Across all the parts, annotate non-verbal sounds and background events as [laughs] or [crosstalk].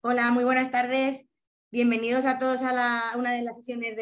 Hola, muy buenas tardes. Bienvenidos a todos a, una de las sesiones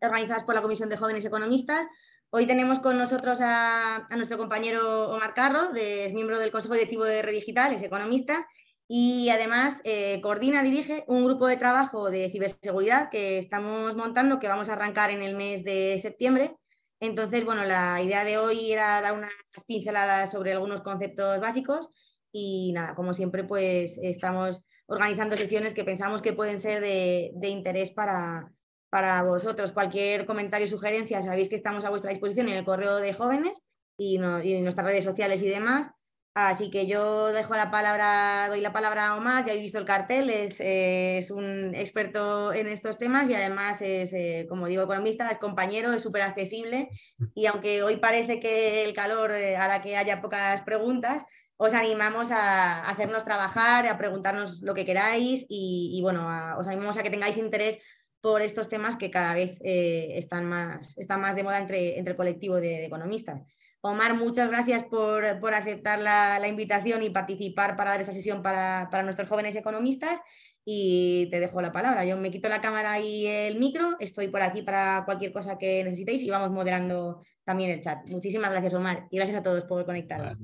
organizadas por la Comisión de Jóvenes Economistas. Hoy tenemos con nosotros a, nuestro compañero Omar Carro, es miembro del Consejo Directivo de Red Digital, es economista y además eh, coordina, dirige un grupo de trabajo de ciberseguridad que estamos montando, que vamos a arrancar en el mes de septiembre. Entonces, bueno, la idea de hoy era dar unas pinceladas sobre algunos conceptos básicos y nada, como siempre, pues estamos organizando sesiones que pensamos que pueden ser de, interés para, vosotros. Cualquier comentario, sugerencia, sabéis que estamos a vuestra disposición en el correo de jóvenes y, en nuestras redes sociales y demás. Así que yo dejo la palabra, doy la palabra a Omar, ya habéis visto el cartel, es, un experto en estos temas y además es, eh, como digo, economista, es compañero, es súper accesible y aunque hoy parece que el calor eh, hará que haya pocas preguntas, os animamos a hacernos trabajar, a preguntarnos lo que queráis y, bueno, os animamos a que tengáis interés por estos temas que cada vez eh, están, más, están más de moda entre, entre el colectivo de, economistas. Omar, muchas gracias por, aceptar la, invitación y participar para dar esta sesión para, para, nuestros jóvenes economistas. Y te dejo la palabra. Yo me quito la cámara y el micro. Estoy por aquí para cualquier cosa que necesitéis y vamos moderando también el chat. Muchísimas gracias, Omar. Y gracias a todos por conectar.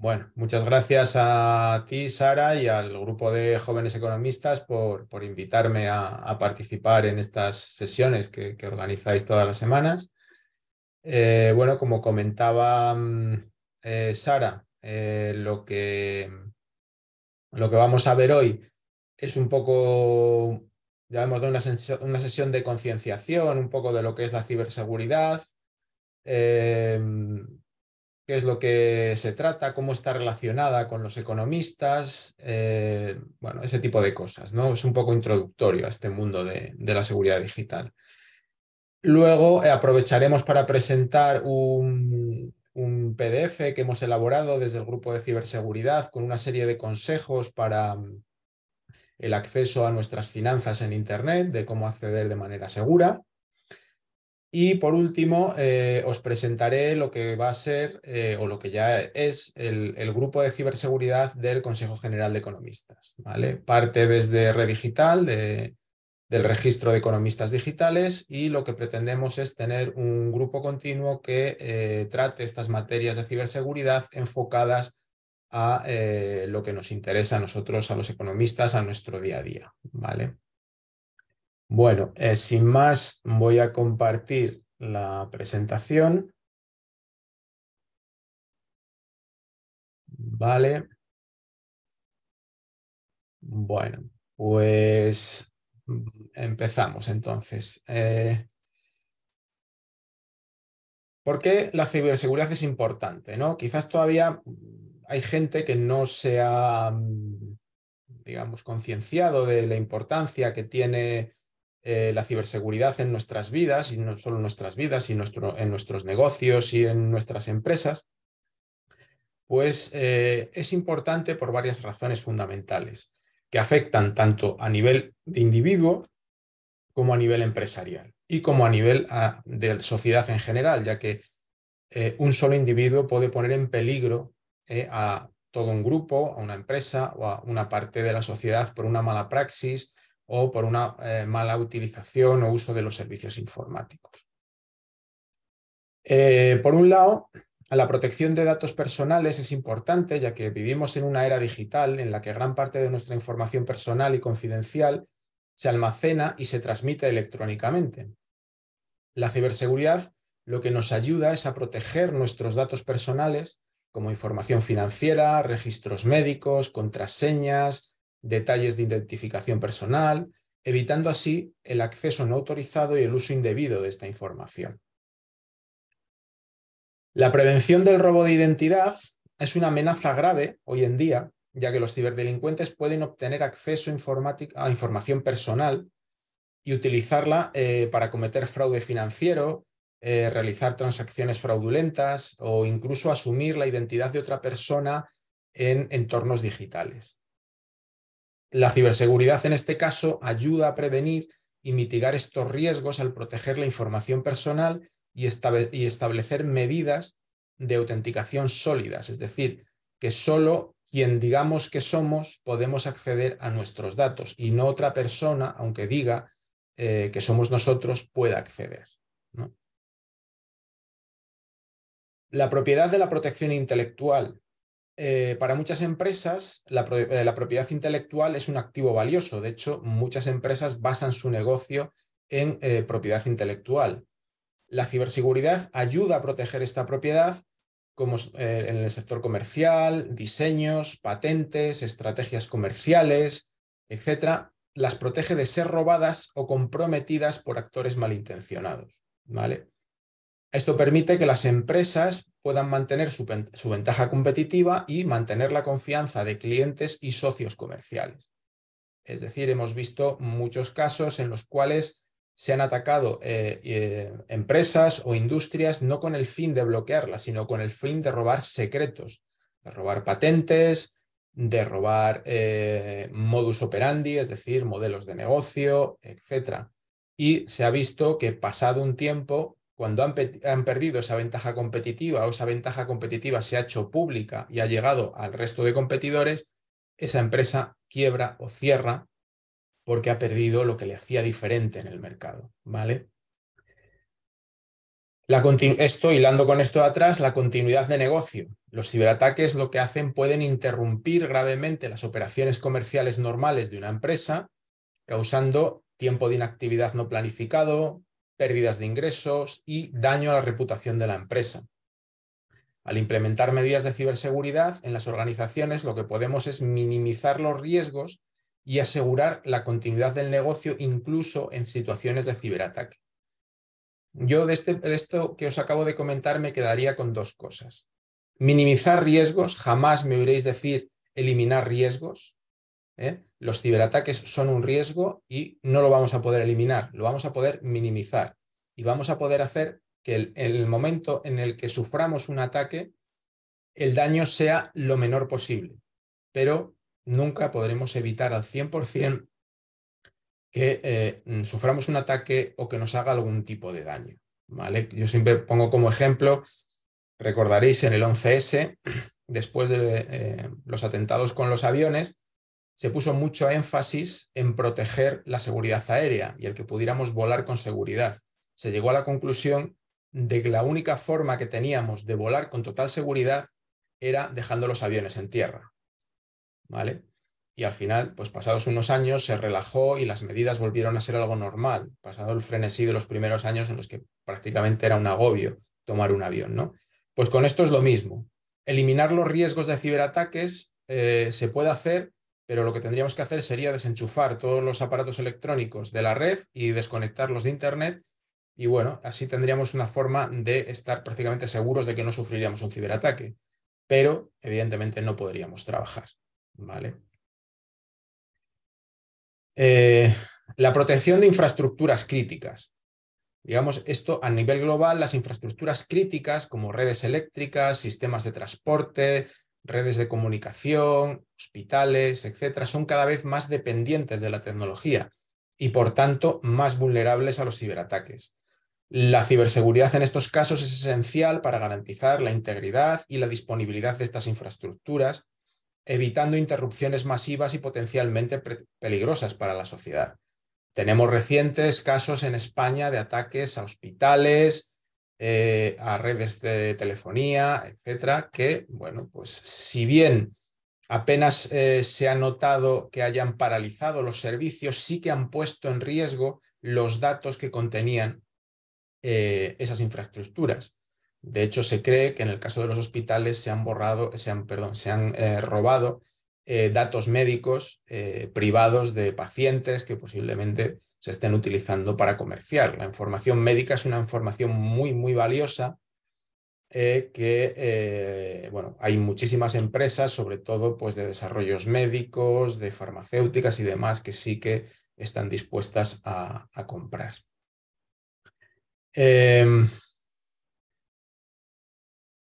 Bueno, muchas gracias a ti, Sara, y al grupo de jóvenes economistas por, por invitarme a, participar en estas sesiones que, organizáis todas las semanas. Eh, bueno, como comentaba mm, eh, Sara, eh, lo, que, lo que vamos a ver hoy es un poco, ya hemos dado una, una sesión de concienciación, un poco de lo que es la ciberseguridad qué es lo que se trata, cómo está relacionada con los economistas, eh, bueno, ese tipo de cosas, ¿no? Es un poco introductorio a este mundo de, la seguridad digital. Luego eh, aprovecharemos para presentar un, un, PDF que hemos elaborado desde el grupo de ciberseguridad con una serie de consejos para mm, el acceso a nuestras finanzas en Internet, de cómo acceder de manera segura. Y por último, eh, os presentaré lo que va a ser eh, o lo que ya es el, grupo de ciberseguridad del Consejo General de Economistas. ¿vale? Parte desde Redigital, Digital del registro de economistas digitales, y lo que pretendemos es tener un grupo continuo que eh, trate estas materias de ciberseguridad enfocadas a lo que nos interesa a nosotros, a los economistas, a nuestro día a día. ¿vale? Bueno, eh, sin más, voy a compartir la presentación. Vale. Bueno, pues mm, empezamos entonces. Eh, ¿Por qué la ciberseguridad es importante? ¿no? Quizás todavía hay gente que no se ha, mm, digamos, concienciado de la importancia que tiene eh, la ciberseguridad en nuestras vidas, y no solo en nuestras vidas, sino en nuestros negocios y en nuestras empresas, pues eh, es importante por varias razones fundamentales que afectan tanto a nivel de individuo como a nivel empresarial y como a nivel ah, de sociedad en general, ya que eh, un solo individuo puede poner en peligro a todo un grupo, a una empresa o a una parte de la sociedad por una mala praxis, o por una eh, mala utilización o uso de los servicios informáticos. Eh, por un lado, la protección de datos personales es importante, ya que vivimos en una era digital en la que gran parte de nuestra información personal y confidencial se almacena y se transmite electrónicamente. La ciberseguridad lo que nos ayuda es a proteger nuestros datos personales como información financiera, registros médicos, contraseñas, detalles de identificación personal, evitando así el acceso no autorizado y el uso indebido de esta información. La prevención del robo de identidad es una amenaza grave hoy en día, ya que los ciberdelincuentes pueden obtener acceso a información personal y utilizarla eh, para cometer fraude financiero, eh, realizar transacciones fraudulentas o incluso asumir la identidad de otra persona en entornos digitales. La ciberseguridad en este caso ayuda a prevenir y mitigar estos riesgos al proteger la información personal y, establecer medidas de autenticación sólidas, es decir, que solo quien digamos que somos podemos acceder a nuestros datos y no otra persona, aunque diga eh, que somos nosotros, pueda acceder. La propiedad de la protección intelectual eh, para muchas empresas eh, la, propiedad intelectual es un activo valioso. De hecho, muchas empresas basan su negocio en eh, propiedad intelectual. La ciberseguridad ayuda a proteger esta propiedad como en el sector comercial, diseños, patentes, estrategias comerciales, etcétera, las protege de ser robadas o comprometidas por actores malintencionados, ¿vale? Esto permite que las empresas puedan mantener su, ventaja competitiva y mantener la confianza de clientes y socios comerciales. Es decir, hemos visto muchos casos en los cuales se han atacado eh, eh, empresas o industrias no con el fin de bloquearlas, sino con el fin de robar secretos, de robar patentes, de robar eh, modus operandi, es decir, modelos de negocio, etc. Y se ha visto que pasado un tiempo cuando han, perdido esa ventaja competitiva o esa ventaja competitiva se ha hecho pública y ha llegado al resto de competidores, esa empresa quiebra o cierra porque ha perdido lo que le hacía diferente en el mercado, ¿vale? La esto, hilando con esto de atrás, la continuidad de negocio. Los ciberataques lo que hacen pueden interrumpir gravemente las operaciones comerciales normales de una empresa, causando tiempo de inactividad no planificado, pérdidas de ingresos y daño a la reputación de la empresa. Al implementar medidas de ciberseguridad en las organizaciones, lo que podemos es minimizar los riesgos y asegurar la continuidad del negocio incluso en situaciones de ciberataque. Yo de, este, esto que os acabo de comentar me quedaría con dos cosas. Minimizar riesgos, jamás me oiréis decir eliminar riesgos, ¿eh? los ciberataques son un riesgo y no lo vamos a poder eliminar, lo vamos a poder minimizar y vamos a poder hacer que en el momento en el que suframos un ataque, el daño sea lo menor posible. Pero nunca podremos evitar al 100% que eh, suframos un ataque o que nos haga algún tipo de daño. ¿vale? Yo siempre pongo como ejemplo, recordaréis en el 11S, [clears throat] después de eh, los atentados con los aviones, se puso mucho énfasis en proteger la seguridad aérea y el que pudiéramos volar con seguridad. Se llegó a la conclusión de que la única forma que teníamos de volar con total seguridad era dejando los aviones en tierra. ¿Vale? Y al final, pues pasados unos años, se relajó y las medidas volvieron a ser algo normal, pasado el frenesí de los primeros años en los que prácticamente era un agobio tomar un avión, ¿no? Pues con esto es lo mismo. Eliminar los riesgos de ciberataques eh, se puede hacer pero lo que tendríamos que hacer sería desenchufar todos los aparatos electrónicos de la red y desconectarlos de Internet. Y bueno, así tendríamos una forma de estar prácticamente seguros de que no sufriríamos un ciberataque, pero evidentemente no podríamos trabajar. ¿vale? Eh, la protección de infraestructuras críticas. Digamos, esto a nivel global, las infraestructuras críticas como redes eléctricas, sistemas de transporte, redes de comunicación, hospitales, etcétera, son cada vez más dependientes de la tecnología y, por tanto, más vulnerables a los ciberataques. La ciberseguridad en estos casos es esencial para garantizar la integridad y la disponibilidad de estas infraestructuras, evitando interrupciones masivas y potencialmente peligrosas para la sociedad. Tenemos recientes casos en España de ataques a hospitales, eh, a redes de telefonía, etcétera, que, bueno, pues si bien apenas eh, se ha notado que hayan paralizado los servicios, sí que han puesto en riesgo los datos que contenían eh, esas infraestructuras. De hecho, se cree que en el caso de los hospitales se han borrado, se han, se han robado datos médicos privados de pacientes que posiblemente se estén utilizando para comerciar. La información médica es una información muy, muy valiosa eh, que, eh, bueno, hay muchísimas empresas, sobre todo pues, de desarrollos médicos, de farmacéuticas y demás, que sí que están dispuestas a, comprar. Em,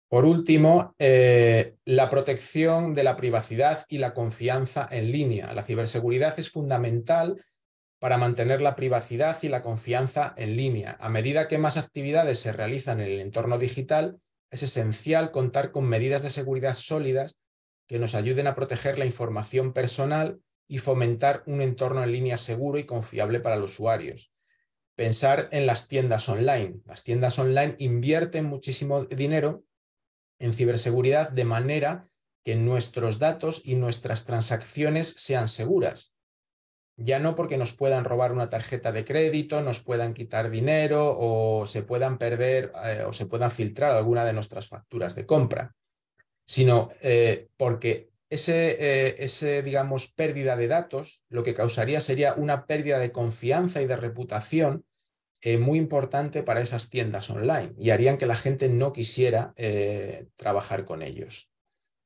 por último, eh, la protección de la privacidad y la confianza en línea. La ciberseguridad es fundamental para mantener la privacidad y la confianza en línea. A medida que más actividades se realizan en el entorno digital, es esencial contar con medidas de seguridad sólidas que nos ayuden a proteger la información personal y fomentar un entorno en línea seguro y confiable para los usuarios. Pensar en las tiendas online. Las tiendas online invierten muchísimo dinero en ciberseguridad de manera que nuestros datos y nuestras transacciones sean seguras ya no porque nos puedan robar una tarjeta de crédito, nos puedan quitar dinero o se puedan perder eh, o se puedan filtrar alguna de nuestras facturas de compra, sino eh, porque ese, eh, ese, digamos, pérdida de datos lo que causaría sería una pérdida de confianza y de reputación muy importante para esas tiendas online y harían que la gente no quisiera trabajar con ellos.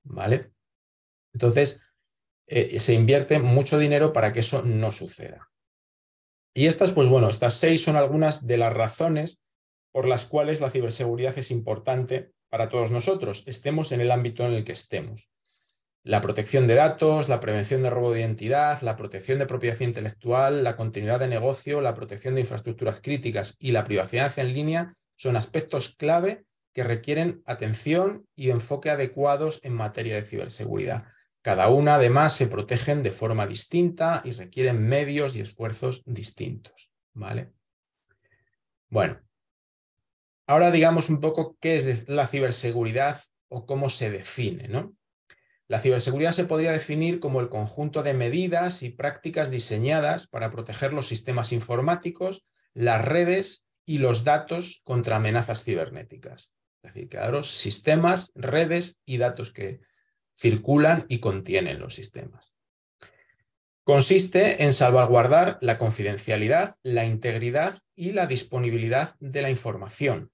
¿Vale? Entonces, eh, se invierte mucho dinero para que eso no suceda. Y estas, pues bueno, estas seis son algunas de las razones por las cuales la ciberseguridad es importante para todos nosotros, estemos en el ámbito en el que estemos. La protección de datos, la prevención de robo de identidad, la protección de propiedad intelectual, la continuidad de negocio, la protección de infraestructuras críticas y la privacidad en línea son aspectos clave que requieren atención y enfoque adecuados en materia de ciberseguridad. Cada una, además, se protegen de forma distinta y requieren medios y esfuerzos distintos. ¿vale? Bueno, ahora digamos un poco qué es la ciberseguridad o cómo se define. ¿no? La ciberseguridad se podría definir como el conjunto de medidas y prácticas diseñadas para proteger los sistemas informáticos, las redes y los datos contra amenazas cibernéticas. Es decir, quedaros sistemas, redes y datos que, circulan y contienen los sistemas. Consiste en salvaguardar la confidencialidad, la integridad y la disponibilidad de la información,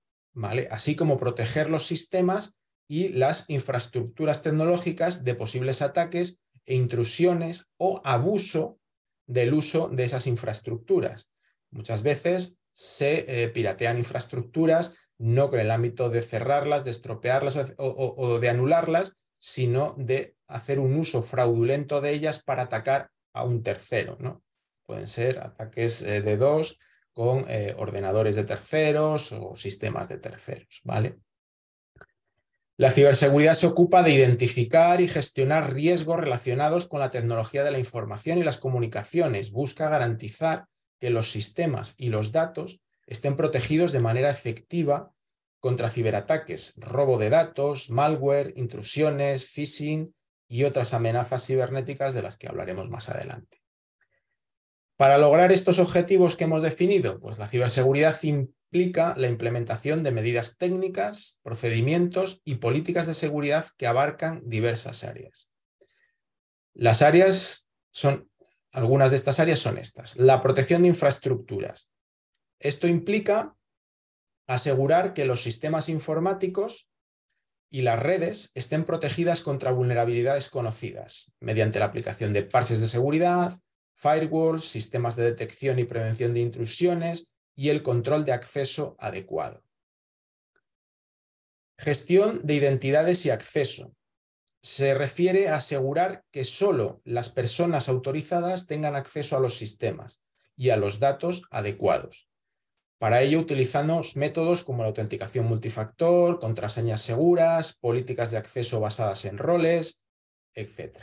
así como proteger los sistemas y las infraestructuras tecnológicas de posibles ataques e intrusiones o abuso del uso de esas infraestructuras. Muchas veces se eh, piratean infraestructuras, no con el ámbito de cerrarlas, de estropearlas o de anularlas, sino de hacer un uso fraudulento de ellas para atacar a un tercero. ¿no? Pueden ser ataques eh, de dos con eh, ordenadores de terceros o sistemas de terceros. ¿vale? La ciberseguridad se ocupa de identificar y gestionar riesgos relacionados con la tecnología de la información y las comunicaciones. Busca garantizar que los sistemas y los datos estén protegidos de manera efectiva contra ciberataques, robo de datos, malware, intrusiones, phishing y otras amenazas cibernéticas de las que hablaremos más adelante. Para lograr estos objetivos que hemos definido, pues la ciberseguridad implica la implementación de medidas técnicas, procedimientos y políticas de seguridad que abarcan diversas áreas. Las áreas son, algunas de estas áreas son estas. La protección de infraestructuras. Esto implica asegurar que los sistemas informáticos y las redes estén protegidas contra vulnerabilidades conocidas mediante la aplicación de parches de seguridad, firewalls, sistemas de detección y prevención de intrusiones y el control de acceso adecuado. Gestión de identidades y acceso. Se refiere a asegurar que solo las personas autorizadas tengan acceso a los sistemas y a los datos adecuados. Para ello utilizamos métodos como la autenticación multifactor, contraseñas seguras, políticas de acceso basadas en roles, etc.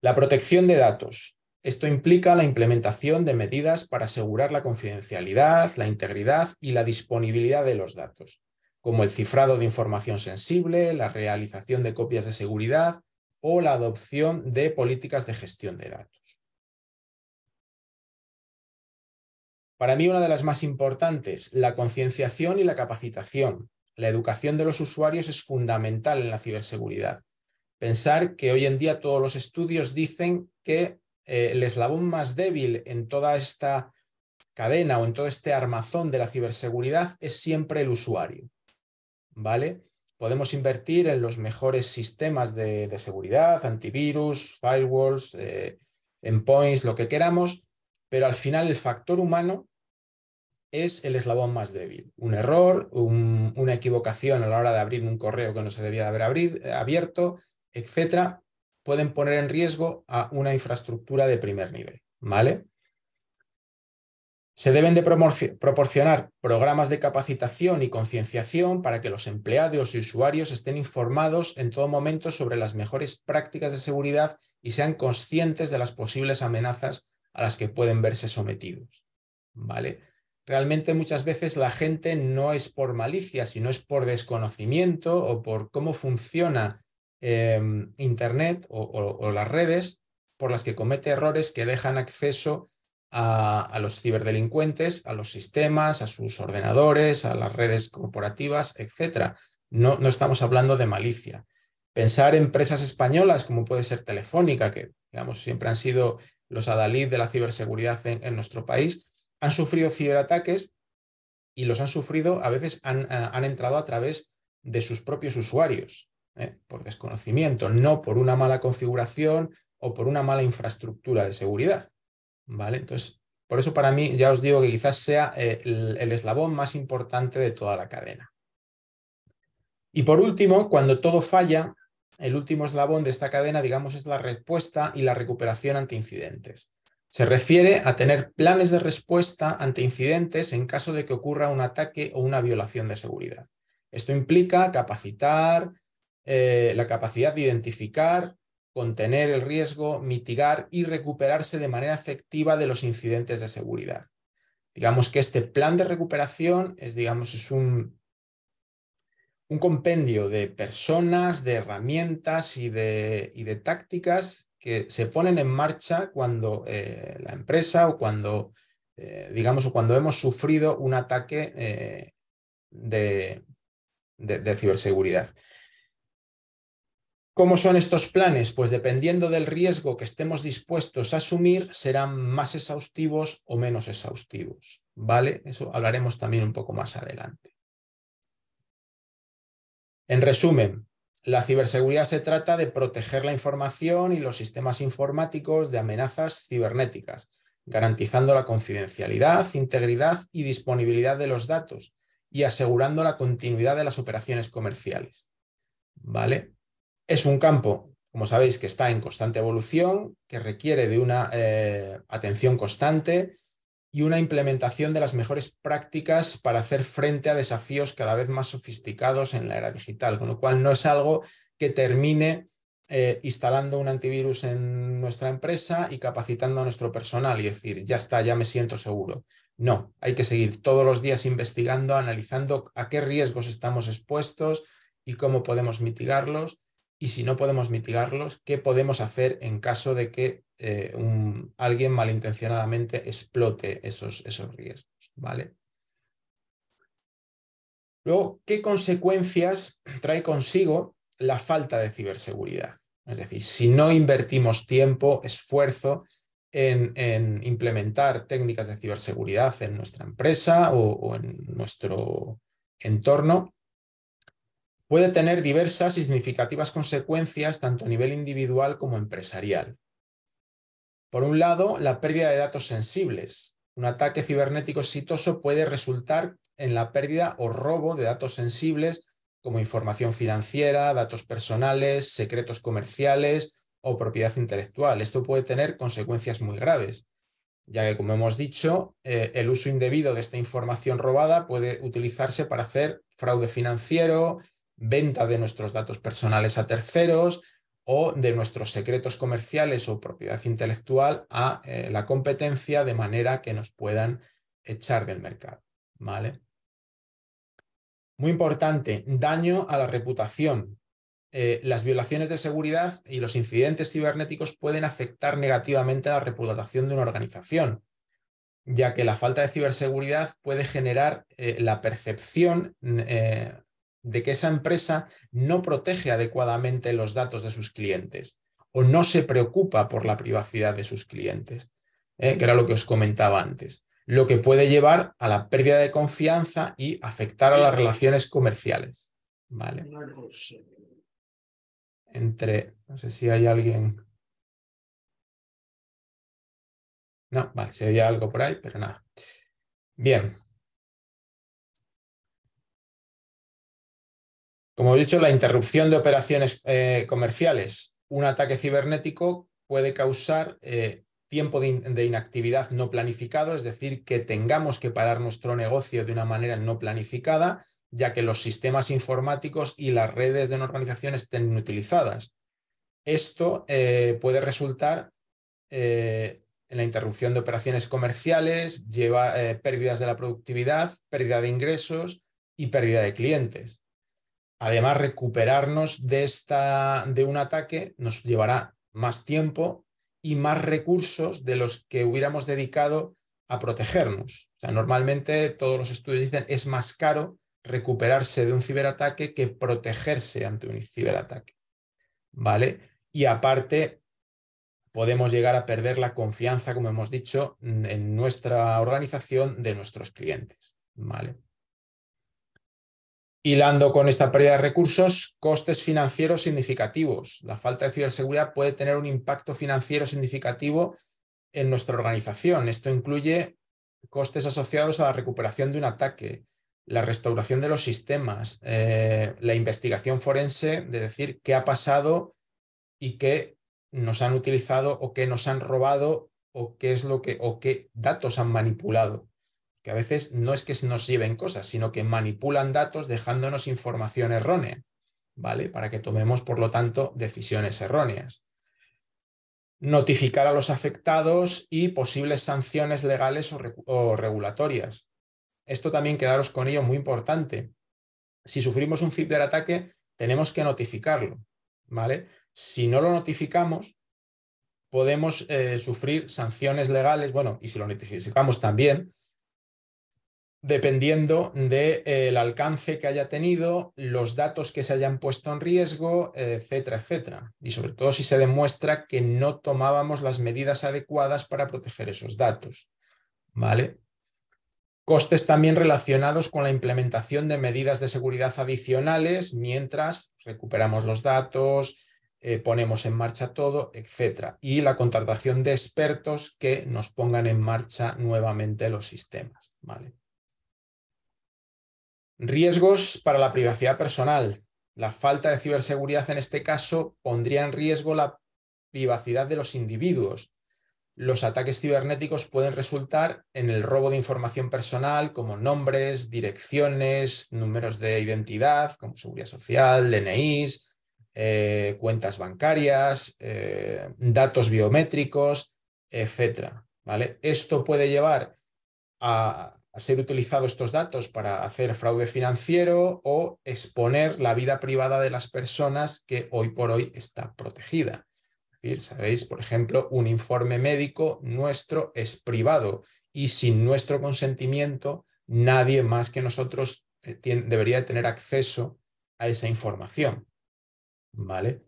La protección de datos. Esto implica la implementación de medidas para asegurar la confidencialidad, la integridad y la disponibilidad de los datos, como el cifrado de información sensible, la realización de copias de seguridad o la adopción de políticas de gestión de datos. Para mí, una de las más importantes, la concienciación y la capacitación. La educación de los usuarios es fundamental en la ciberseguridad. Pensar que hoy en día todos los estudios dicen que eh, el eslabón más débil en toda esta cadena o en todo este armazón de la ciberseguridad es siempre el usuario. ¿Vale? Podemos invertir en los mejores sistemas de, seguridad, antivirus, firewalls, eh, endpoints, lo que queramos, pero al final el factor humano es el eslabón más débil. Un error, una equivocación a la hora de abrir un correo que no se debía de haber abrir, abierto, etcétera, pueden poner en riesgo a una infraestructura de primer nivel, ¿vale? Se deben de proporcionar programas de capacitación y concienciación para que los empleados y usuarios estén informados en todo momento sobre las mejores prácticas de seguridad y sean conscientes de las posibles amenazas a las que pueden verse sometidos. ¿Vale? Realmente muchas veces la gente no es por malicia, sino es por desconocimiento o por cómo funciona em, Internet o, las redes por las que comete errores que dejan acceso a, los ciberdelincuentes, a los sistemas, a sus ordenadores, a las redes corporativas, etc. No, no, estamos hablando de malicia. Pensar en empresas españolas como puede ser Telefónica, que digamos, siempre han sido los adalid de la ciberseguridad en, nuestro país, han sufrido ciberataques y los han sufrido, a veces han, eh, entrado a través de sus propios usuarios, eh, por desconocimiento, no por una mala configuración o por una mala infraestructura de seguridad. ¿Vale? Entonces, por eso para mí ya os digo que quizás sea eh, el eslabón más importante de toda la cadena. Y por último, cuando todo falla, el último eslabón de esta cadena, digamos, es la respuesta y la recuperación ante incidentes. Se refiere a tener planes de respuesta ante incidentes en caso de que ocurra un ataque o una violación de seguridad. Esto implica capacitar, eh, la capacidad de identificar, contener el riesgo, mitigar y recuperarse de manera efectiva de los incidentes de seguridad. Digamos que este plan de recuperación es, digamos, es un un compendio de personas, de herramientas y de, y de tácticas que se ponen en marcha cuando eh, la empresa o cuando, eh, digamos, o cuando hemos sufrido un ataque eh, de, de, ciberseguridad. ¿Cómo son estos planes? Pues dependiendo del riesgo que estemos dispuestos a asumir, serán más exhaustivos o menos exhaustivos, ¿vale? Eso hablaremos también un poco más adelante. En resumen, la ciberseguridad se trata de proteger la información y los sistemas informáticos de amenazas cibernéticas, garantizando la confidencialidad, integridad y disponibilidad de los datos y asegurando la continuidad de las operaciones comerciales. ¿Vale? Es un campo, como sabéis, que está en constante evolución, que requiere de una eh, atención constante y una implementación de las mejores prácticas para hacer frente a desafíos cada vez más sofisticados en la era digital, con lo cual no es algo que termine eh, instalando un antivirus en nuestra empresa y capacitando a nuestro personal y decir, ya está, ya me siento seguro. No, hay que seguir todos los días investigando, analizando a qué riesgos estamos expuestos y cómo podemos mitigarlos y si no podemos mitigarlos, ¿qué podemos hacer en caso de que eh, alguien malintencionadamente explote esos, esos riesgos? ¿vale? Luego, ¿qué consecuencias trae consigo la falta de ciberseguridad? Es decir, si no invertimos tiempo, esfuerzo en, implementar técnicas de ciberseguridad en nuestra empresa o en nuestro entorno, puede tener diversas y significativas consecuencias tanto a nivel individual como empresarial. Por un lado, la pérdida de datos sensibles. Un ataque cibernético exitoso puede resultar en la pérdida o robo de datos sensibles como información financiera, datos personales, secretos comerciales o propiedad intelectual. Esto puede tener consecuencias muy graves, ya que, como hemos dicho, eh, el uso indebido de esta información robada puede utilizarse para hacer fraude financiero, venta de nuestros datos personales a terceros o de nuestros secretos comerciales o propiedad intelectual a eh, la competencia de manera que nos puedan echar del mercado. ¿vale? Muy importante, daño a la reputación. Eh, las violaciones de seguridad y los incidentes cibernéticos pueden afectar negativamente a la reputación de una organización, ya que la falta de ciberseguridad puede generar eh, la percepción eh, de que esa empresa no protege adecuadamente los datos de sus clientes o no se preocupa por la privacidad de sus clientes, ¿eh? que era lo que os comentaba antes, lo que puede llevar a la pérdida de confianza y afectar a las relaciones comerciales. ¿Vale? Entre, no sé si hay alguien. No, vale, si hay algo por ahí, pero nada. Bien, Como he dicho, la interrupción de operaciones eh, comerciales, un ataque cibernético puede causar eh, tiempo de, inactividad no planificado, es decir, que tengamos que parar nuestro negocio de una manera no planificada, ya que los sistemas informáticos y las redes de normalización organización estén inutilizadas. Esto eh, puede resultar en la interrupción de operaciones comerciales, lleva pérdidas de la productividad, pérdida de ingresos y pérdida de clientes. Además, recuperarnos de, esta, de un ataque nos llevará más tiempo y más recursos de los que hubiéramos dedicado a protegernos. O sea, normalmente todos los estudios dicen es más caro recuperarse de un ciberataque que protegerse ante un ciberataque. ¿Vale? Y aparte, podemos llegar a perder la confianza, como hemos dicho, en nuestra organización de nuestros clientes. ¿Vale? Hilando con esta pérdida de recursos, costes financieros significativos. La falta de ciberseguridad puede tener un impacto financiero significativo en nuestra organización. Esto incluye costes asociados a la recuperación de un ataque, la restauración de los sistemas, eh, la investigación forense, de decir qué ha pasado y qué nos han utilizado o qué nos han robado o qué es lo que o qué datos han manipulado que a veces no es que nos lleven cosas, sino que manipulan datos dejándonos información errónea, ¿vale? Para que tomemos, por lo tanto, decisiones erróneas. Notificar a los afectados y posibles sanciones legales o, regulatorias. Esto también quedaros con ello muy importante. Si sufrimos un ciberataque, tenemos que notificarlo, ¿vale? Si no lo notificamos, podemos eh, sufrir sanciones legales, bueno, y si lo notificamos también, dependiendo del eh, alcance que haya tenido, los datos que se hayan puesto en riesgo, etcétera, etcétera. Y sobre todo si se demuestra que no tomábamos las medidas adecuadas para proteger esos datos. ¿Vale? Costes también relacionados con la implementación de medidas de seguridad adicionales mientras recuperamos los datos, eh, ponemos en marcha todo, etcétera. Y la contratación de expertos que nos pongan en marcha nuevamente los sistemas. ¿Vale? Riesgos para la privacidad personal. La falta de ciberseguridad en este caso pondría en riesgo la privacidad de los individuos. Los ataques cibernéticos pueden resultar en el robo de información personal como nombres, direcciones, números de identidad como seguridad social, DNIs, eh, cuentas bancarias, eh, datos biométricos, etc. ¿vale? Esto puede llevar a, a ser utilizado estos datos para hacer fraude financiero o exponer la vida privada de las personas que hoy por hoy está protegida. Es decir, sabéis, por ejemplo, un informe médico nuestro es privado y sin nuestro consentimiento nadie más que nosotros eh, debería tener acceso a esa información. ¿Vale?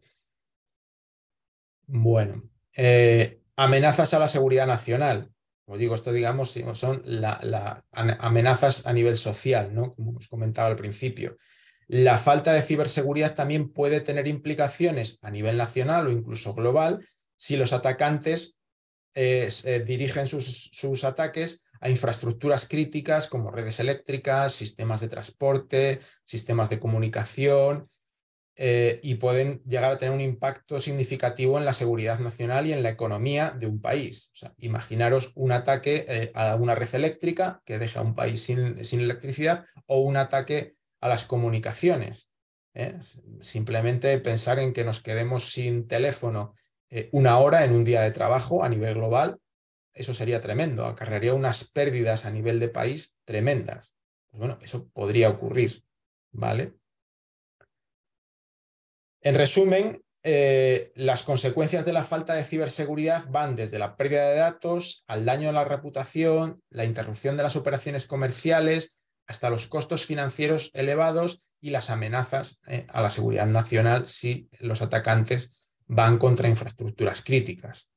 Bueno, eh, amenazas a la seguridad nacional. Como digo, esto digamos son amenazas a nivel social, ¿no? como os comentaba al principio. La falta de ciberseguridad también puede tener implicaciones a nivel nacional o incluso global si los atacantes eh, eh, dirigen sus ataques a infraestructuras críticas como redes eléctricas, sistemas de transporte, sistemas de comunicación, eh, y pueden llegar a tener un impacto significativo en la seguridad nacional y en la economía de un país. imaginaros un ataque eh, a una red eléctrica que deja a un país sin, electricidad o un ataque a las comunicaciones. ¿eh? Simplemente pensar en que nos quedemos sin teléfono una hora en un día de trabajo a nivel global, eso sería tremendo, acarrearía unas pérdidas a nivel de país tremendas. Pues bueno, eso podría ocurrir, ¿vale? En resumen, eh, las consecuencias de la falta de ciberseguridad van desde la pérdida de datos al daño a la reputación, la interrupción de las operaciones comerciales, hasta los costos financieros elevados y las amenazas eh, a la seguridad nacional si los atacantes van contra infraestructuras críticas.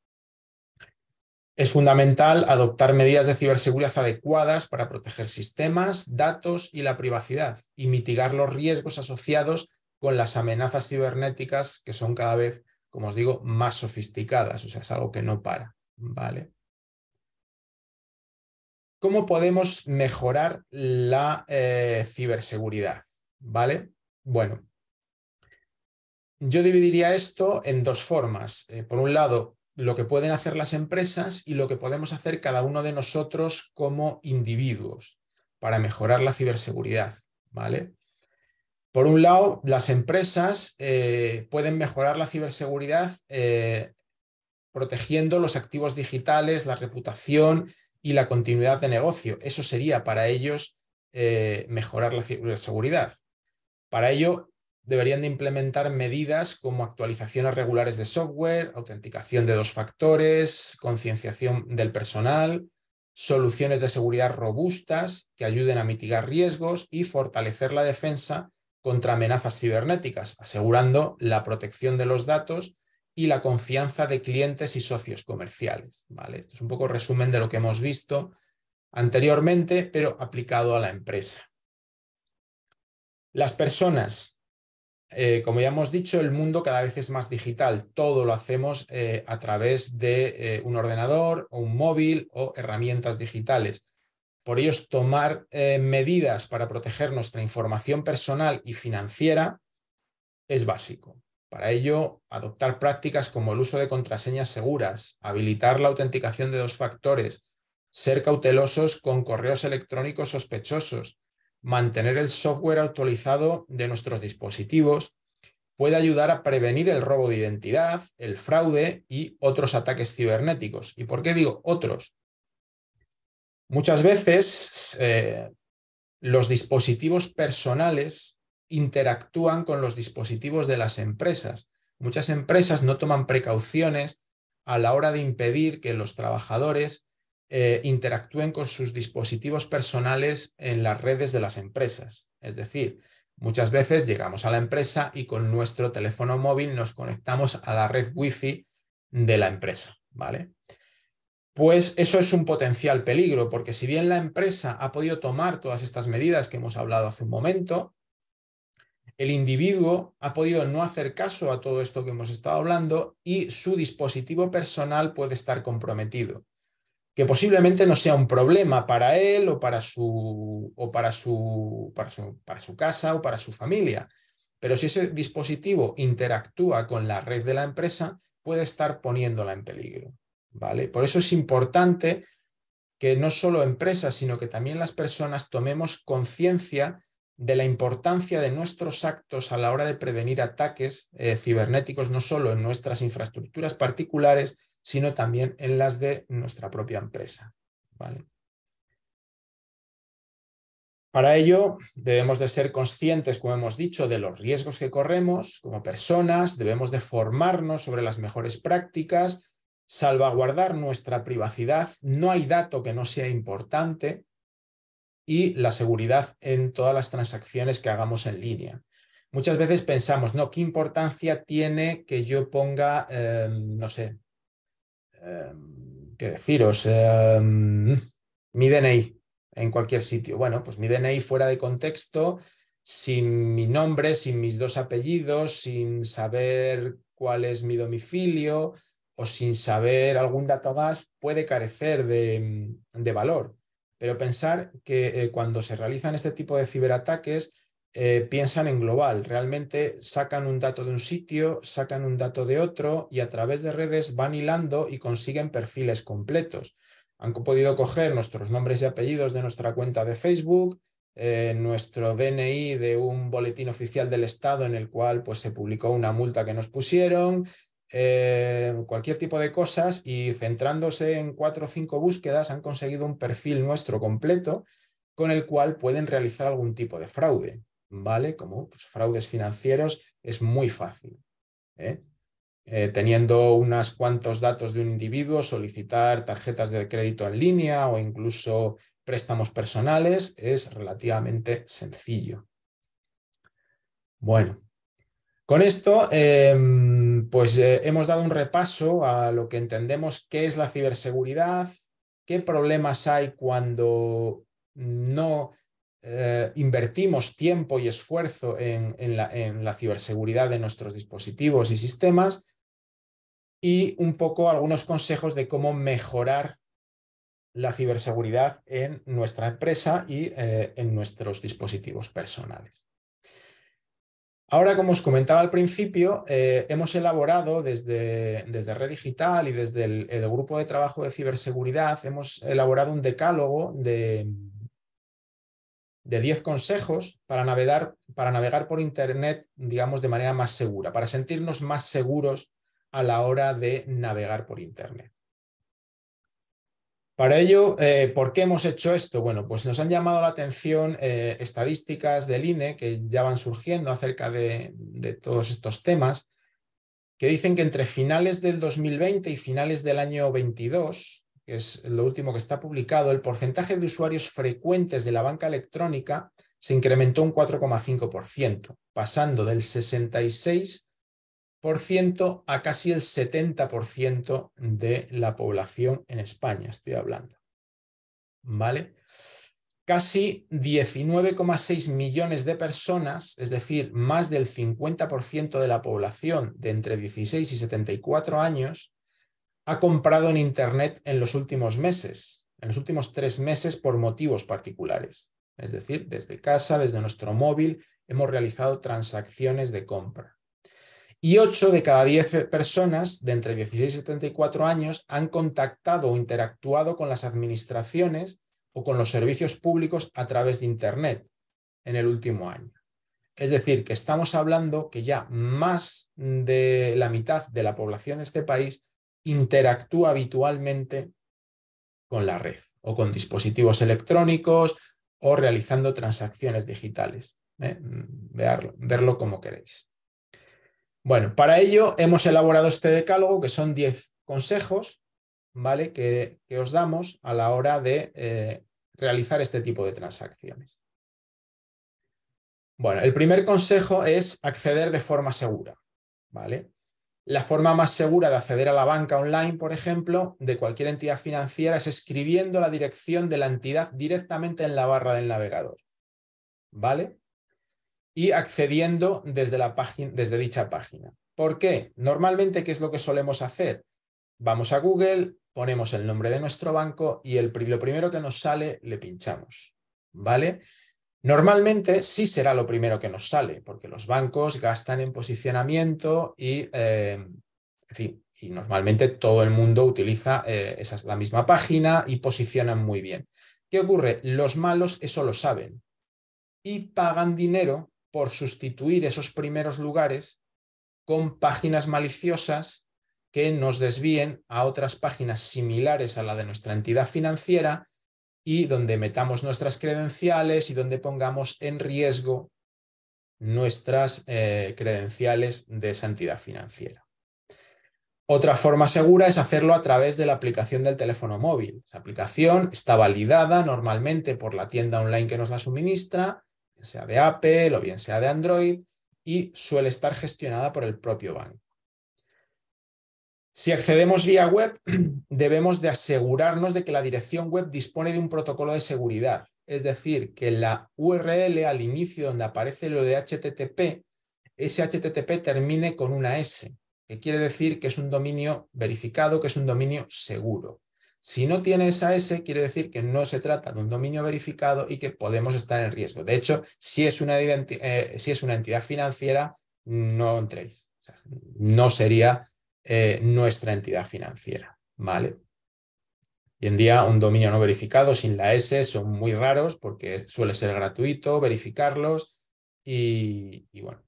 Es fundamental adoptar medidas de ciberseguridad adecuadas para proteger sistemas, datos y la privacidad y mitigar los riesgos asociados con las amenazas cibernéticas que son cada vez, como os digo, más sofisticadas, o sea, es algo que no para, ¿vale? ¿Cómo podemos mejorar la eh, ciberseguridad? ¿Vale? Bueno, yo dividiría esto en dos formas. Eh, por un lado, lo que pueden hacer las empresas y lo que podemos hacer cada uno de nosotros como individuos para mejorar la ciberseguridad, ¿vale? Por un lado, las empresas eh, pueden mejorar la ciberseguridad eh, protegiendo los activos digitales, la reputación y la continuidad de negocio. Eso sería para ellos eh, mejorar la ciberseguridad. Para ello, deberían de implementar medidas como actualizaciones regulares de software, autenticación de dos factores, concienciación del personal, soluciones de seguridad robustas que ayuden a mitigar riesgos y fortalecer la defensa contra amenazas cibernéticas, asegurando la protección de los datos y la confianza de clientes y socios comerciales. ¿vale? Esto es un poco resumen de lo que hemos visto anteriormente, pero aplicado a la empresa. Las personas. Eh, como ya hemos dicho, el mundo cada vez es más digital. Todo lo hacemos eh, a través de eh, un ordenador o un móvil o herramientas digitales. Por ello, tomar eh, medidas para proteger nuestra información personal y financiera es básico. Para ello, adoptar prácticas como el uso de contraseñas seguras, habilitar la autenticación de dos factores, ser cautelosos con correos electrónicos sospechosos, mantener el software actualizado de nuestros dispositivos, puede ayudar a prevenir el robo de identidad, el fraude y otros ataques cibernéticos. ¿Y por qué digo otros? Muchas veces eh, los dispositivos personales interactúan con los dispositivos de las empresas. Muchas empresas no toman precauciones a la hora de impedir que los trabajadores eh, interactúen con sus dispositivos personales en las redes de las empresas. Es decir, muchas veces llegamos a la empresa y con nuestro teléfono móvil nos conectamos a la red Wi-Fi de la empresa, ¿vale? pues eso es un potencial peligro, porque si bien la empresa ha podido tomar todas estas medidas que hemos hablado hace un momento, el individuo ha podido no hacer caso a todo esto que hemos estado hablando y su dispositivo personal puede estar comprometido, que posiblemente no sea un problema para él o para su, o para su, para su, para su casa o para su familia. Pero si ese dispositivo interactúa con la red de la empresa, puede estar poniéndola en peligro. ¿vale? Por eso es importante que no solo empresas, sino que también las personas tomemos conciencia de la importancia de nuestros actos a la hora de prevenir ataques eh, cibernéticos, no solo en nuestras infraestructuras particulares, sino también en las de nuestra propia empresa. ¿vale? Para ello, debemos de ser conscientes, como hemos dicho, de los riesgos que corremos como personas, debemos de formarnos sobre las mejores prácticas, salvaguardar nuestra privacidad, no hay dato que no sea importante y la seguridad en todas las transacciones que hagamos en línea. Muchas veces pensamos, no, ¿qué importancia tiene que yo ponga, em, no sé, em, qué deciros, em, mi DNI en cualquier sitio? Bueno, pues mi DNI fuera de contexto, sin mi nombre, sin mis dos apellidos, sin saber cuál es mi domicilio, o sin saber algún dato más, puede carecer de, mm, valor. Pero pensar que eh, cuando se realizan este tipo de ciberataques, eh, piensan en global, realmente sacan un dato de un sitio, sacan un dato de otro y a través de redes van hilando y consiguen perfiles completos. Han podido coger nuestros nombres y apellidos de nuestra cuenta de Facebook, eh, nuestro DNI de un boletín oficial del Estado en el cual pues, se publicó una multa que nos pusieron, eh, cualquier tipo de cosas y centrándose en cuatro o cinco búsquedas han conseguido un perfil nuestro completo con el cual pueden realizar algún tipo de fraude, ¿vale? Como pues, fraudes financieros es muy fácil. ¿eh? Eh, teniendo unos cuantos datos de un individuo, solicitar tarjetas de crédito en línea o incluso préstamos personales es relativamente sencillo. Bueno, con esto, em, pues eh, hemos dado un repaso a lo que entendemos qué es la ciberseguridad, qué problemas hay cuando no eh, invertimos tiempo y esfuerzo en, la, ciberseguridad de nuestros dispositivos y sistemas y un poco algunos consejos de cómo mejorar la ciberseguridad en nuestra empresa y eh, en nuestros dispositivos personales. Ahora, como os comentaba al principio, eh, hemos elaborado desde, desde, Red Digital y desde el, Grupo de Trabajo de Ciberseguridad, hemos elaborado un decálogo de, de 10 consejos para navegar, para navegar por Internet, digamos, de manera más segura, para sentirnos más seguros a la hora de navegar por Internet. Para ello, eh, ¿por qué hemos hecho esto? Bueno, pues nos han llamado la atención eh, estadísticas del INE que ya van surgiendo acerca de, de, todos estos temas, que dicen que entre finales del 2020 y finales del año 22, que es lo último que está publicado, el porcentaje de usuarios frecuentes de la banca electrónica se incrementó un 4,5%, pasando del 66 a casi el 70% de la población en España, estoy hablando. ¿Vale? Casi 19,6 millones de personas, es decir, más del 50% de la población de entre 16 y 74 años, ha comprado en Internet en los últimos meses, en los últimos tres meses por motivos particulares. Es decir, desde casa, desde nuestro móvil, hemos realizado transacciones de compra y 8 de cada 10 personas de entre 16 y 74 años han contactado o interactuado con las administraciones o con los servicios públicos a través de Internet en el último año. Es decir, que estamos hablando que ya más de la mitad de la población de este país interactúa habitualmente con la red o con dispositivos electrónicos o realizando transacciones digitales. ¿eh? verlo como queréis. Bueno, para ello hemos elaborado este decálogo que son 10 consejos ¿vale? que, os damos a la hora de eh, realizar este tipo de transacciones. Bueno, el primer consejo es acceder de forma segura. ¿vale? La forma más segura de acceder a la banca online, por ejemplo, de cualquier entidad financiera es escribiendo la dirección de la entidad directamente en la barra del navegador. ¿Vale? y accediendo desde, la página, desde dicha página. ¿Por qué? Normalmente, ¿qué es lo que solemos hacer? Vamos a Google, ponemos el nombre de nuestro banco y el, lo primero que nos sale le pinchamos. ¿Vale? Normalmente sí será lo primero que nos sale, porque los bancos gastan en posicionamiento y, eh, normalmente todo el mundo utiliza eh, la misma página y posicionan muy bien. ¿Qué ocurre? Los malos eso lo saben y pagan dinero por sustituir esos primeros lugares con páginas maliciosas que nos desvíen a otras páginas similares a la de nuestra entidad financiera y donde metamos nuestras credenciales y donde pongamos en riesgo nuestras eh, credenciales de esa entidad financiera. Otra forma segura es hacerlo a través de la aplicación del teléfono móvil. Esa aplicación está validada normalmente por la tienda online que nos la suministra sea de Apple o bien sea de Android, y suele estar gestionada por el propio banco. Si accedemos vía web, [clears throat] debemos de asegurarnos de que la dirección web dispone de un protocolo de seguridad, es decir, que la URL al inicio donde aparece lo de HTTP, ese HTTP termine con una S, que quiere decir que es un dominio verificado, que es un dominio seguro. Si no tiene esa S, quiere decir que no se trata de un dominio verificado y que podemos estar en riesgo. De hecho, si es una, eh, entidad financiera, no entréis. no sería eh, nuestra entidad financiera. ¿Vale? Hoy en día un dominio no verificado sin la S son muy raros porque suele ser gratuito verificarlos y, bueno,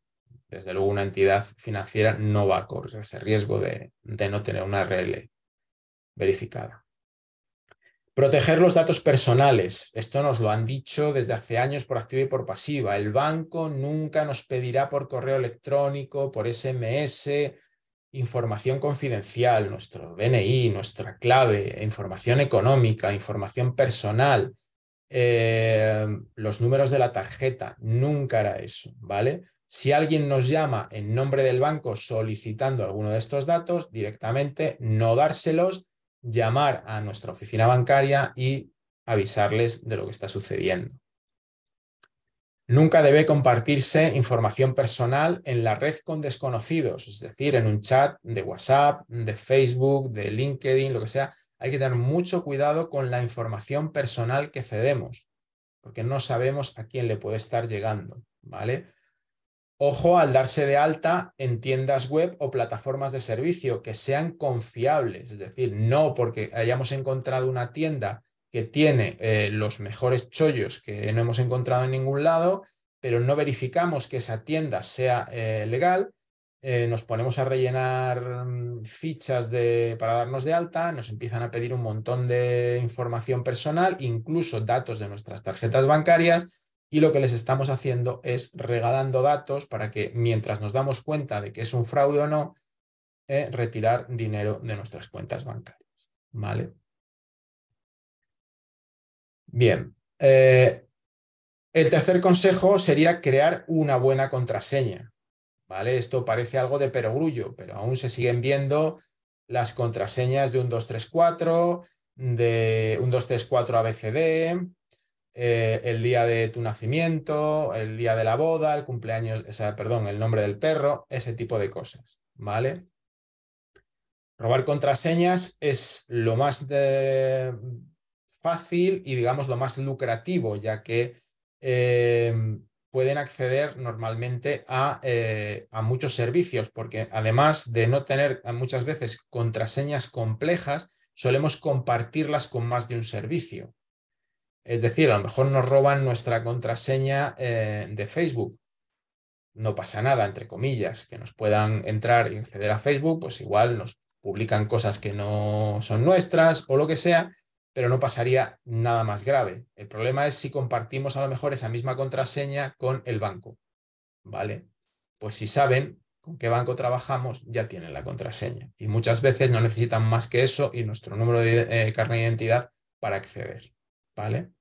desde luego una entidad financiera no va a correr ese riesgo de no tener una RL verificada. Proteger los datos personales. Esto nos lo han dicho desde hace años por activa y por pasiva. El banco nunca nos pedirá por correo electrónico, por SMS, información confidencial, nuestro BNI, nuestra clave, información económica, información personal, eh, los números de la tarjeta, nunca hará eso, ¿vale? Si alguien nos llama en nombre del banco solicitando alguno de estos datos, directamente no dárselos llamar a nuestra oficina bancaria y avisarles de lo que está sucediendo. Nunca debe compartirse información personal en la red con desconocidos, es decir, en un chat de WhatsApp, de Facebook, de LinkedIn, lo que sea. Hay que tener mucho cuidado con la información personal que cedemos, porque no sabemos a quién le puede estar llegando, ¿vale? Ojo al darse de alta en tiendas web o plataformas de servicio que sean confiables, es decir, no porque hayamos encontrado una tienda que tiene eh, los mejores chollos que no hemos encontrado en ningún lado, pero no verificamos que esa tienda sea eh, legal, eh, nos ponemos a rellenar mm, fichas de, para darnos de alta, nos empiezan a pedir un montón de información personal, incluso datos de nuestras tarjetas bancarias, y lo que les estamos haciendo es regalando datos para que mientras nos damos cuenta de que es un fraude o no, eh, retirar dinero de nuestras cuentas bancarias. ¿Vale? Bien. Eh, el tercer consejo sería crear una buena contraseña. ¿Vale? Esto parece algo de perogrullo, pero aún se siguen viendo las contraseñas de un 234, de un 234 ABCD, eh, el día de tu nacimiento, el día de la boda, el cumpleaños, perdón, el nombre del perro, ese tipo de cosas, ¿vale? Robar contraseñas es lo más fácil y digamos lo más lucrativo, ya que em, pueden acceder normalmente eh, a, muchos servicios, porque además de no tener muchas veces contraseñas complejas, solemos compartirlas con más de un servicio. Es decir, a lo mejor nos roban nuestra contraseña eh, de Facebook. No pasa nada, entre comillas, que nos puedan entrar y acceder a Facebook, pues igual nos publican cosas que no son nuestras o lo que sea, pero no pasaría nada más grave. El problema es si compartimos a lo mejor esa misma contraseña con el banco. ¿Vale? Pues si saben con qué banco trabajamos, ya tienen la contraseña. Y muchas veces no necesitan más que eso y nuestro número de eh, carne de identidad para acceder. ¿vale?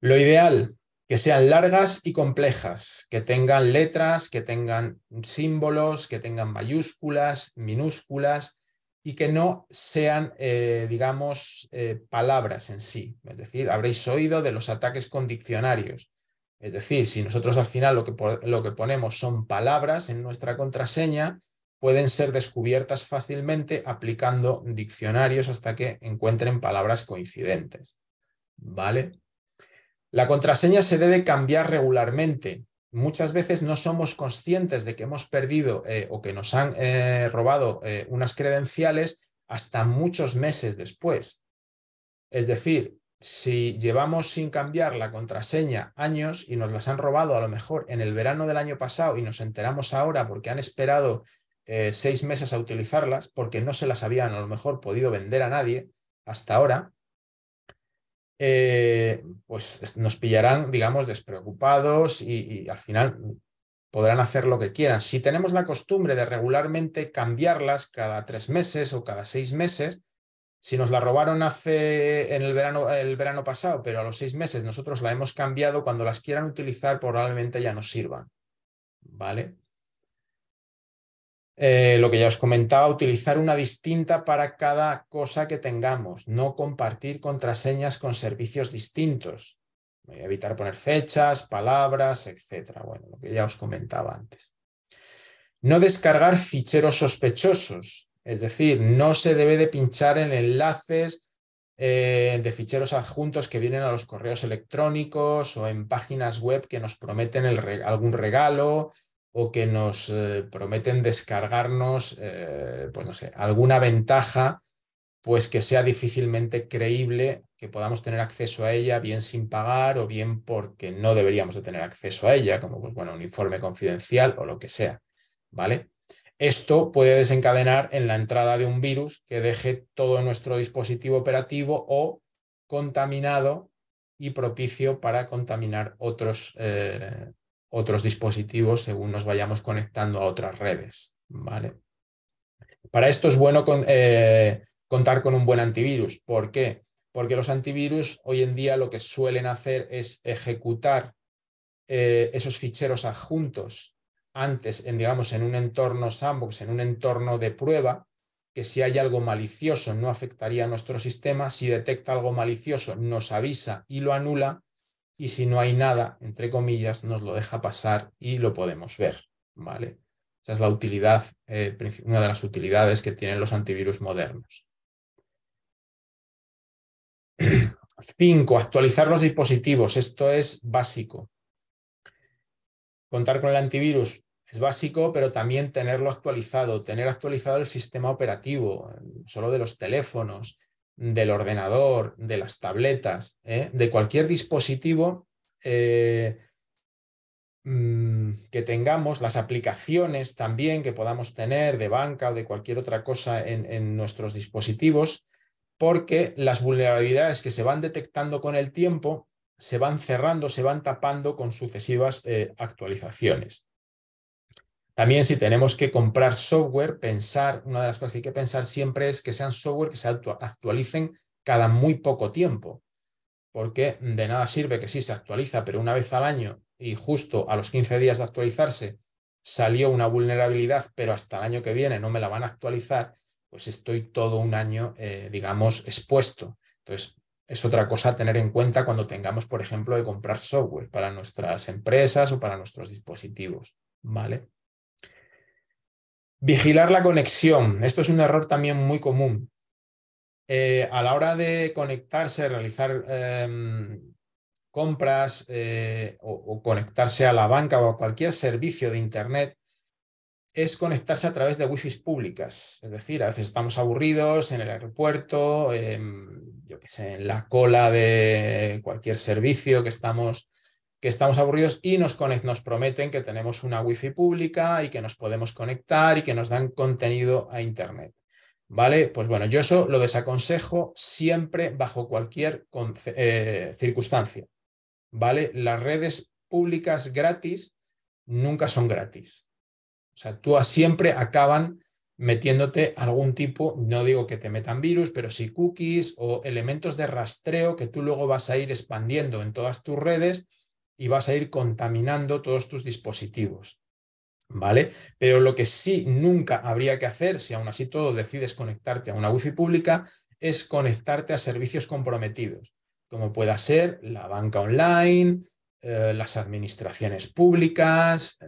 Lo ideal, que sean largas y complejas, que tengan letras, que tengan símbolos, que tengan mayúsculas, minúsculas y que no sean, eh, digamos, eh, palabras en sí. Es decir, habréis oído de los ataques con diccionarios. Es decir, si nosotros al final lo que ponemos son palabras en nuestra contraseña, pueden ser descubiertas fácilmente aplicando diccionarios hasta que encuentren palabras coincidentes. ¿Vale? La contraseña se debe cambiar regularmente. Muchas veces no somos conscientes de que hemos perdido eh, o que nos han eh, robado eh, unas credenciales hasta muchos meses después. Es decir, si llevamos sin cambiar la contraseña años y nos las han robado a lo mejor en el verano del año pasado y nos enteramos ahora porque han esperado eh, seis meses a utilizarlas porque no se las habían a lo mejor podido vender a nadie hasta ahora, eh, pues nos pillarán, digamos, despreocupados y, y al final podrán hacer lo que quieran. Si tenemos la costumbre de regularmente cambiarlas cada tres meses o cada seis meses, si nos la robaron hace en el verano, el verano pasado, pero a los seis meses nosotros la hemos cambiado, cuando las quieran utilizar probablemente ya nos sirvan. ¿Vale? Eh, lo que ya os comentaba, utilizar una distinta para cada cosa que tengamos, no compartir contraseñas con servicios distintos, eh, evitar poner fechas, palabras, etc. Bueno, lo que ya os comentaba antes. No descargar ficheros sospechosos, es decir, no se debe de pinchar en enlaces eh, de ficheros adjuntos que vienen a los correos electrónicos o en páginas web que nos prometen algún regalo, o que nos eh, prometen descargarnos, eh, pues no sé, alguna ventaja, pues que sea difícilmente creíble que podamos tener acceso a ella bien sin pagar o bien porque no deberíamos de tener acceso a ella, como pues, bueno, un informe confidencial o lo que sea, ¿vale? Esto puede desencadenar en la entrada de un virus que deje todo nuestro dispositivo operativo o contaminado y propicio para contaminar otros eh, otros dispositivos según nos vayamos conectando a otras redes. ¿vale? Para esto es bueno eh, contar con un buen antivirus. ¿Por qué? Porque los antivirus hoy en día lo que suelen hacer es ejecutar eh, esos ficheros adjuntos antes, en, digamos, en un entorno sandbox, en un entorno de prueba, que si hay algo malicioso no afectaría a nuestro sistema, si detecta algo malicioso nos avisa y lo anula, y si no hay nada, entre comillas, nos lo deja pasar y lo podemos ver, ¿vale? Esa es la utilidad, eh, una de las utilidades que tienen los antivirus modernos. [clears throat] Cinco, Actualizar los dispositivos. Esto es básico. Contar con el antivirus es básico, pero también tenerlo actualizado, tener actualizado el sistema operativo, solo de los teléfonos, del ordenador, de las tabletas, ¿eh? de cualquier dispositivo eh, mm, que tengamos, las aplicaciones también que podamos tener de banca o de cualquier otra cosa en, nuestros dispositivos, porque las vulnerabilidades que se van detectando con el tiempo se van cerrando, se van tapando con sucesivas eh, actualizaciones. También si tenemos que comprar software, pensar, una de las cosas que hay que pensar siempre es que sean software que se actualicen cada muy poco tiempo, porque de nada sirve que sí se actualiza, pero una vez al año y justo a los 15 días de actualizarse salió una vulnerabilidad, pero hasta el año que viene no me la van a actualizar, pues estoy todo un año, eh, digamos, expuesto. Entonces, es otra cosa a tener en cuenta cuando tengamos, por ejemplo, de comprar software para nuestras empresas o para nuestros dispositivos, ¿vale? Vigilar la conexión. Esto es un error también muy común. Eh, a la hora de conectarse, realizar em, compras eh, o, conectarse a la banca o a cualquier servicio de Internet, es conectarse a través de wifi públicas. Es decir, a veces estamos aburridos en el aeropuerto, em, yo qué sé, en la cola de cualquier servicio que estamos que estamos aburridos y nos, prometen que tenemos una wifi pública y que nos podemos conectar y que nos dan contenido a Internet. ¿Vale? Pues bueno, yo eso lo desaconsejo siempre bajo cualquier eh, circunstancia. ¿Vale? Las redes públicas gratis nunca son gratis. O sea, tú siempre acaban metiéndote algún tipo, no digo que te metan virus, pero sí cookies o elementos de rastreo que tú luego vas a ir expandiendo en todas tus redes y vas a ir contaminando todos tus dispositivos. ¿Vale? Pero lo que sí nunca habría que hacer, si aún así todo decides conectarte a una wifi pública, es conectarte a servicios comprometidos, como pueda ser la banca online, eh, las administraciones públicas, eh,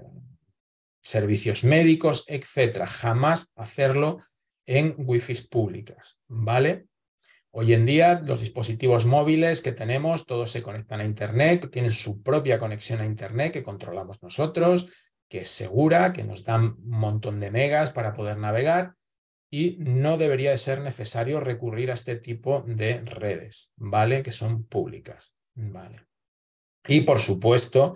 servicios médicos, etc. Jamás hacerlo en wifis públicas, ¿vale? Hoy en día los dispositivos móviles que tenemos, todos se conectan a Internet, tienen su propia conexión a Internet que controlamos nosotros, que es segura, que nos dan un montón de megas para poder navegar y no debería de ser necesario recurrir a este tipo de redes, ¿vale? Que son públicas, ¿vale? Y por supuesto,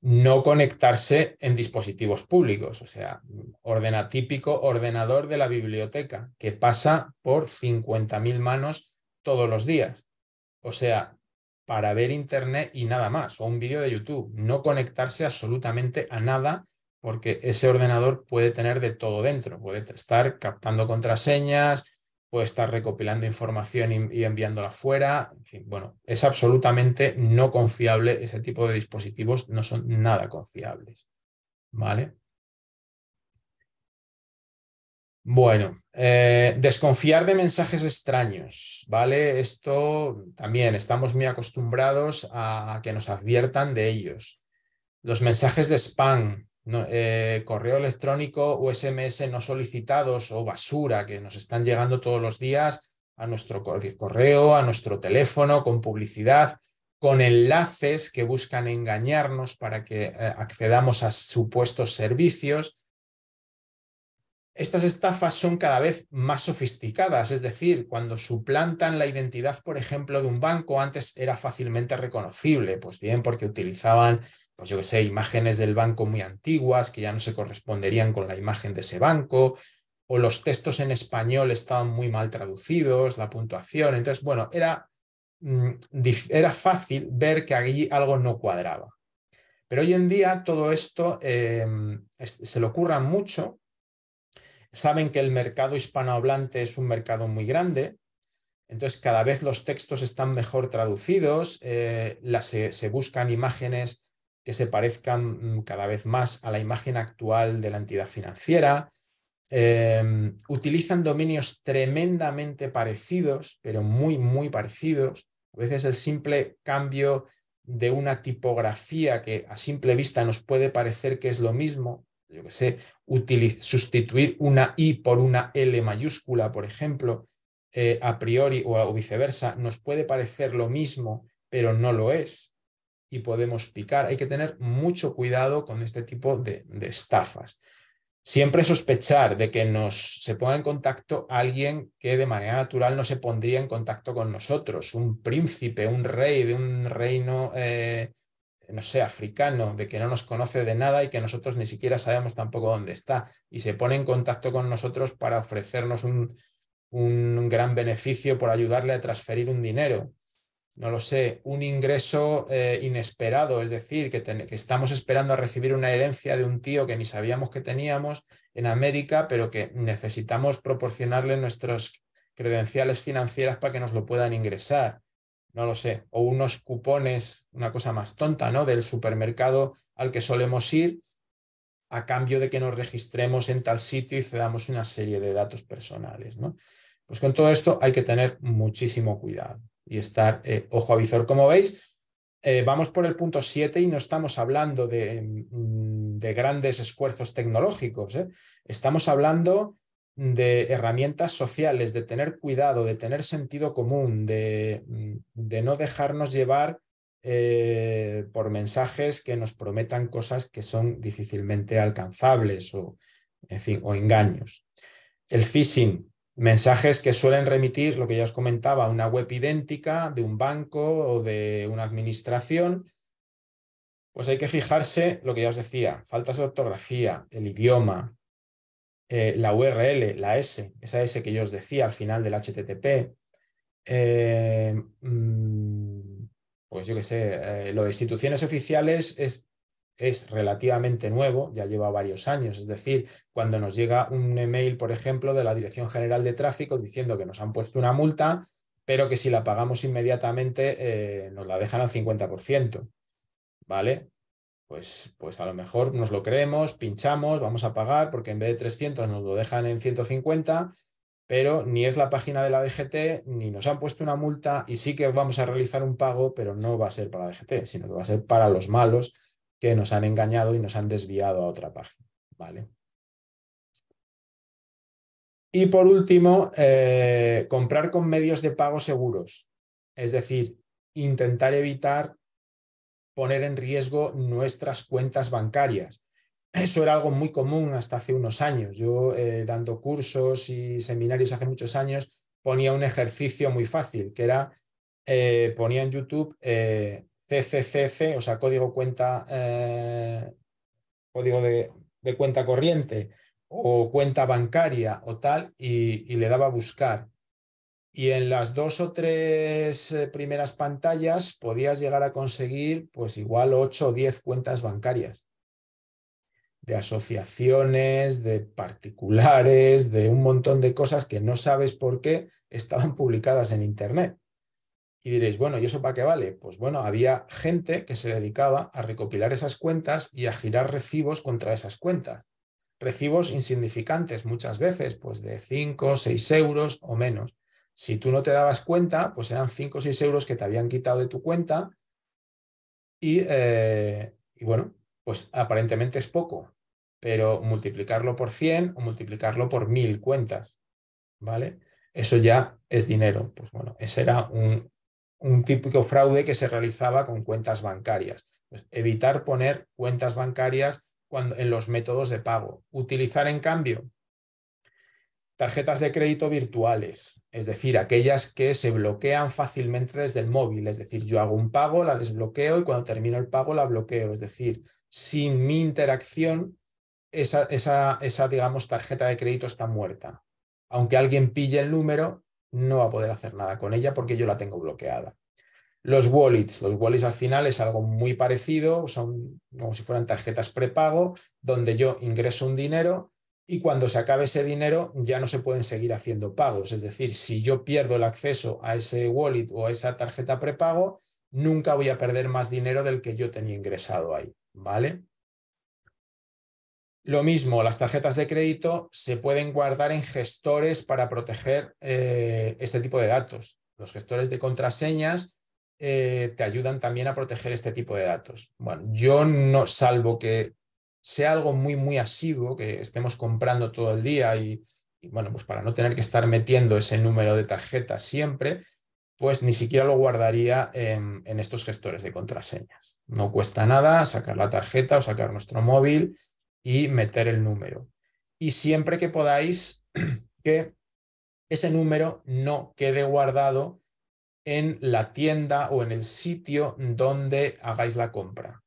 no conectarse en dispositivos públicos, o sea, ordena típico ordenador de la biblioteca que pasa por 50.000 manos todos los días. O sea, para ver internet y nada más, o un vídeo de YouTube, no conectarse absolutamente a nada porque ese ordenador puede tener de todo dentro, puede estar captando contraseñas, puede estar recopilando información y, enviándola fuera. En fin, bueno, es absolutamente no confiable. Ese tipo de dispositivos no son nada confiables. ¿Vale? Bueno, eh, desconfiar de mensajes extraños, ¿vale? Esto también estamos muy acostumbrados a que nos adviertan de ellos. Los mensajes de spam, eh, correo electrónico o SMS no solicitados o basura que nos están llegando todos los días a nuestro correo, a nuestro teléfono, con publicidad, con enlaces que buscan engañarnos para que eh, accedamos a supuestos servicios estas estafas son cada vez más sofisticadas, es decir, cuando suplantan la identidad, por ejemplo, de un banco, antes era fácilmente reconocible, pues bien, porque utilizaban, pues yo qué sé, imágenes del banco muy antiguas que ya no se corresponderían con la imagen de ese banco, o los textos en español estaban muy mal traducidos, la puntuación, entonces, bueno, era, mm, era fácil ver que allí algo no cuadraba. Pero hoy en día todo esto eh, se le ocurra mucho saben que el mercado hispanohablante es un mercado muy grande, entonces cada vez los textos están mejor traducidos, eh, se, buscan imágenes que se parezcan mm, cada vez más a la imagen actual de la entidad financiera, em, utilizan dominios tremendamente parecidos, pero muy, muy parecidos. A veces el simple cambio de una tipografía que a simple vista nos puede parecer que es lo mismo, yo qué sé, sustituir una I por una L mayúscula, por ejemplo, eh, a priori o, viceversa, nos puede parecer lo mismo, pero no lo es y podemos picar. Hay que tener mucho cuidado con este tipo de, estafas. Siempre sospechar de que nos se ponga en contacto alguien que de manera natural no se pondría en contacto con nosotros, un príncipe, un rey de un reino eh, no sé, africano, de que no nos conoce de nada y que nosotros ni siquiera sabemos tampoco dónde está. Y se pone en contacto con nosotros para ofrecernos un, un gran beneficio por ayudarle a transferir un dinero. No lo sé, un ingreso eh, inesperado, es decir, que, que estamos esperando a recibir una herencia de un tío que ni sabíamos que teníamos en América, pero que necesitamos proporcionarle nuestros credenciales financieras para que nos lo puedan ingresar no lo sé, o unos cupones, una cosa más tonta, ¿no? Del supermercado al que solemos ir a cambio de que nos registremos en tal sitio y cedamos una serie de datos personales, ¿no? Pues con todo esto hay que tener muchísimo cuidado y estar eh, ojo a visor. Como veis, eh, vamos por el punto 7 y no estamos hablando de, mm, de grandes esfuerzos tecnológicos, ¿eh? estamos hablando de herramientas sociales, de tener cuidado, de tener sentido común, de, mm, de no dejarnos llevar eh, por mensajes que nos prometan cosas que son difícilmente alcanzables o, fin, o engaños. El phishing, mensajes que suelen remitir, lo que ya os comentaba, una web idéntica de un banco o de una administración, pues hay que fijarse, lo que ya os decía, faltas de ortografía, el idioma, eh, la URL, la S, esa S que yo os decía al final del HTTP, eh, mm, pues yo que sé, eh, lo de instituciones oficiales es, es relativamente nuevo, ya lleva varios años, es decir, cuando nos llega un email, por ejemplo, de la Dirección General de Tráfico diciendo que nos han puesto una multa, pero que si la pagamos inmediatamente nos la dejan al 50%. ¿Vale? Pues, pues, a lo mejor nos lo creemos, pinchamos, vamos a pagar porque en vez de 300 nos lo dejan en 150, pero ni es la página de la DGT, ni nos han puesto una multa y sí que vamos a realizar un pago, pero no va a ser para la DGT, sino que va a ser para los malos que nos han engañado y nos han desviado a otra página. ¿vale? Y por último, eh, comprar con medios de pago seguros, es decir, intentar evitar poner en riesgo nuestras cuentas bancarias. Eso era algo muy común hasta hace unos años. Yo, eh, dando cursos y seminarios hace muchos años, ponía un ejercicio muy fácil, que era, eh, ponía en YouTube CCCC, eh, o sea, código cuenta, código de, cuenta corriente o cuenta bancaria o tal, y, y le daba a buscar. Y en las dos o tres eh, primeras pantallas podías llegar a conseguir pues igual ocho o diez cuentas bancarias de asociaciones, de particulares, de un montón de cosas que no sabes por qué estaban publicadas en Internet. Y diréis, bueno, ¿y eso para qué vale? Pues bueno, había gente que se dedicaba a recopilar esas cuentas y a girar recibos contra esas cuentas. Recibos insignificantes muchas veces, pues de o seis euros o menos. Si tú no te dabas cuenta, pues eran 5 o 6 euros que te habían quitado de tu cuenta y, eh, bueno, pues aparentemente es poco, pero multiplicarlo por 100 o multiplicarlo por 1000 cuentas, ¿vale? Eso ya es dinero. Pues bueno, ese era un, típico fraude que se realizaba con cuentas bancarias. Pues evitar poner cuentas bancarias cuando, en los métodos de pago. Utilizar, en cambio, Tarjetas de crédito virtuales, es decir, aquellas que se bloquean fácilmente desde el móvil, es decir, yo hago un pago, la desbloqueo y cuando termino el pago la bloqueo, es decir, sin mi interacción, esa, esa, esa digamos, tarjeta de crédito está muerta. Aunque alguien pille el número, no va a poder hacer nada con ella porque yo la tengo bloqueada. Los wallets, los wallets al final es algo muy parecido, son como si fueran tarjetas prepago, donde yo ingreso un dinero y cuando se acabe ese dinero ya no se pueden seguir haciendo pagos. Es decir, si yo pierdo el acceso a ese wallet o a esa tarjeta prepago, nunca voy a perder más dinero del que yo tenía ingresado ahí, ¿vale? Lo mismo, las tarjetas de crédito se pueden guardar en gestores para proteger eh, este tipo de datos. Los gestores de contraseñas eh, te ayudan también a proteger este tipo de datos. Bueno, yo no, salvo que sea algo muy, muy asiduo, que estemos comprando todo el día y, bueno, pues para no tener que estar metiendo ese número de tarjeta siempre, pues ni siquiera lo guardaría en estos gestores de contraseñas. No cuesta nada sacar la tarjeta o sacar nuestro móvil y meter el número. Y siempre que podáis, [clears throat] que ese número no quede guardado en la tienda o en el sitio donde hagáis la compra.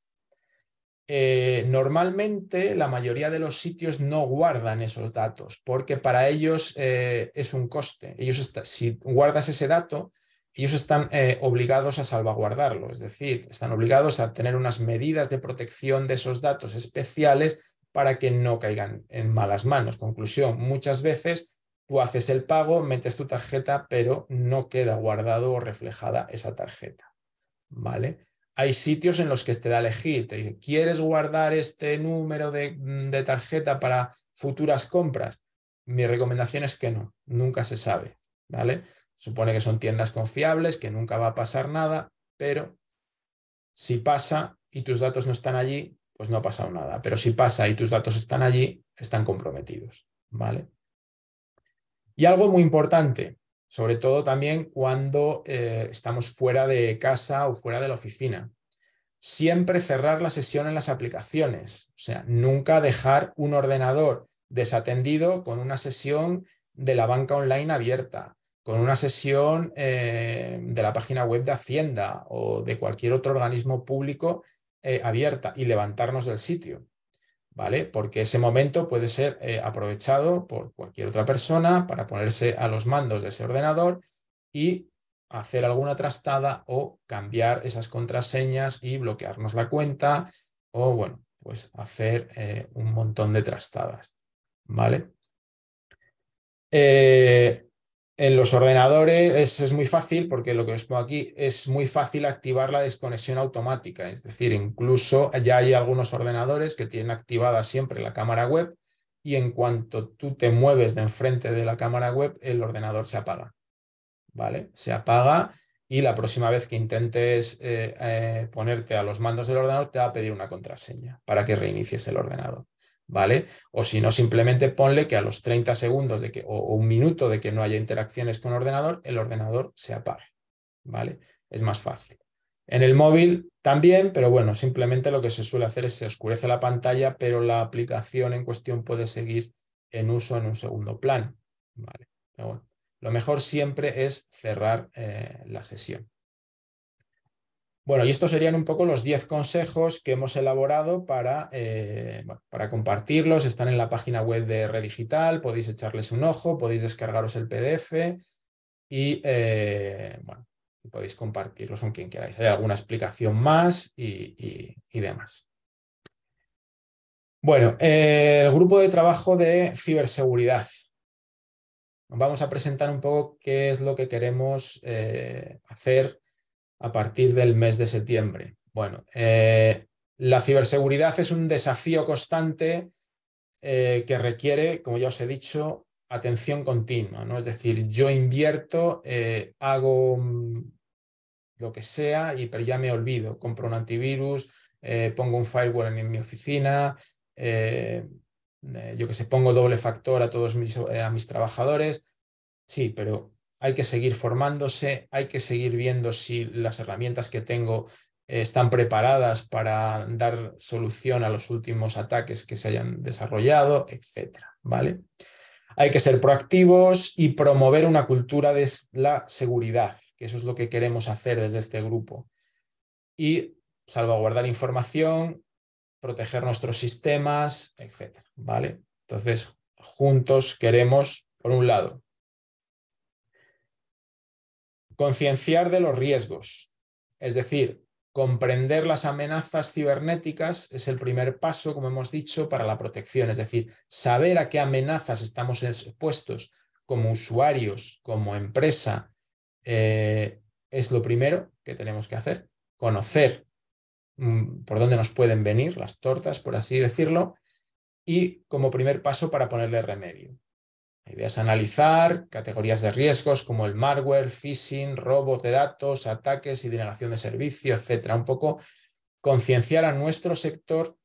Eh, normalmente la mayoría de los sitios no guardan esos datos porque para ellos eh, es un coste. Ellos si guardas ese dato, ellos están eh, obligados a salvaguardarlo, es decir, están obligados a tener unas medidas de protección de esos datos especiales para que no caigan en malas manos. Conclusión, muchas veces tú haces el pago, metes tu tarjeta, pero no queda guardado o reflejada esa tarjeta. ¿Vale? hay sitios en los que te da elegir. Te dice, ¿quieres guardar este número mm, de, tarjeta para futuras compras? Mi recomendación es que no, nunca se sabe, ¿vale? Supone que son tiendas confiables, que nunca va a pasar nada, pero si pasa y tus datos no están allí, pues no ha pasado nada. Pero si pasa y tus datos están allí, están comprometidos, ¿vale? Y algo muy importante, sobre todo también cuando eh, estamos fuera de casa o fuera de la oficina. Siempre cerrar la sesión en las aplicaciones, o sea, nunca dejar un ordenador desatendido con una sesión de la banca online abierta, con una sesión eh, de la página web de Hacienda o de cualquier otro organismo público eh, abierta y levantarnos del sitio. Porque ese momento puede ser eh, aprovechado por cualquier otra persona para ponerse a los mandos de ese ordenador y hacer alguna trastada o cambiar esas contraseñas y bloquearnos la cuenta o, bueno, pues hacer eh, un montón de trastadas, ¿vale? Eh, en los ordenadores es, muy fácil, porque lo que os pongo aquí es muy fácil activar la desconexión automática. Es decir, incluso ya hay algunos ordenadores que tienen activada siempre la cámara web y en cuanto tú te mueves de enfrente de la cámara web, el ordenador se apaga. ¿Vale? Se apaga y la próxima vez que intentes eh, eh, ponerte a los mandos del ordenador te va a pedir una contraseña para que reinicies el ordenador. ¿vale? O si no, simplemente ponle que a los 30 segundos de que, o, un minuto de que no haya interacciones con ordenador, el ordenador se apague, ¿vale? Es más fácil. En el móvil también, pero bueno, simplemente lo que se suele hacer es se oscurece la pantalla, pero la aplicación en cuestión puede seguir en uso en un segundo plano, ¿vale? lo mejor siempre es cerrar eh, la sesión. Bueno, y estos serían un poco los 10 consejos que hemos elaborado eh, para, compartirlos. Están en la página web de Redigital, podéis echarles un ojo, podéis descargaros el PDF y eh, podéis compartirlos con quien queráis. Hay alguna explicación más y, demás. Bueno, eh, el grupo de trabajo de ciberseguridad. Vamos a presentar un poco qué es lo que queremos hacer a partir del mes de septiembre. Bueno, eh, la ciberseguridad es un desafío constante eh, que requiere, como ya os he dicho, atención continua, ¿no? Es decir, yo invierto, eh, hago mm, lo que sea, y, pero ya me olvido, compro un antivirus, pongo un firewall en, mi oficina, yo que sé, pongo doble factor a todos mis, a mis trabajadores, sí, pero hay que seguir formándose, hay que seguir viendo si las herramientas que tengo eh, están preparadas para dar solución a los últimos ataques que se hayan desarrollado, etc. ¿vale? Hay que ser proactivos y promover una cultura de la seguridad, que eso es lo que queremos hacer desde este grupo. Y salvaguardar información, proteger nuestros sistemas, etc. ¿vale? Entonces, juntos queremos, por un lado, Concienciar de los riesgos, es decir, comprender las amenazas cibernéticas es el primer paso, como hemos dicho, para la protección, es decir, saber a qué amenazas estamos expuestos como usuarios, como empresa, eh, es lo primero que tenemos que hacer, conocer mm, por dónde nos pueden venir las tortas, por así decirlo, y como primer paso para ponerle remedio ideas idea es analizar categorías de riesgos como el malware, phishing, robos de datos, ataques y denegación de servicio, etcétera. Un poco concienciar a nuestro sector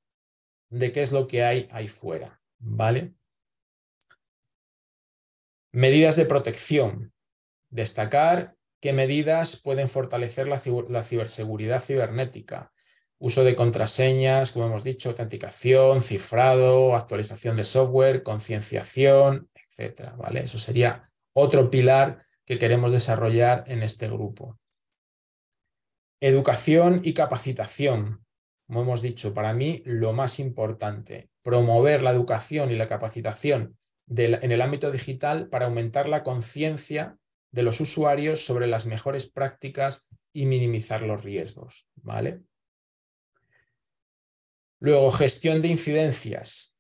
de qué es lo que hay ahí fuera, ¿vale? Medidas de protección. Destacar qué medidas pueden fortalecer la, la ciberseguridad cibernética. Uso de contraseñas, como hemos dicho, autenticación, cifrado, actualización de software, concienciación, ¿vale? Eso sería otro pilar que queremos desarrollar en este grupo. Educación y capacitación. Como hemos dicho, para mí lo más importante, promover la educación y la capacitación en el ámbito digital para aumentar la conciencia de los usuarios sobre las mejores prácticas y minimizar los riesgos, ¿vale? Luego, gestión de incidencias.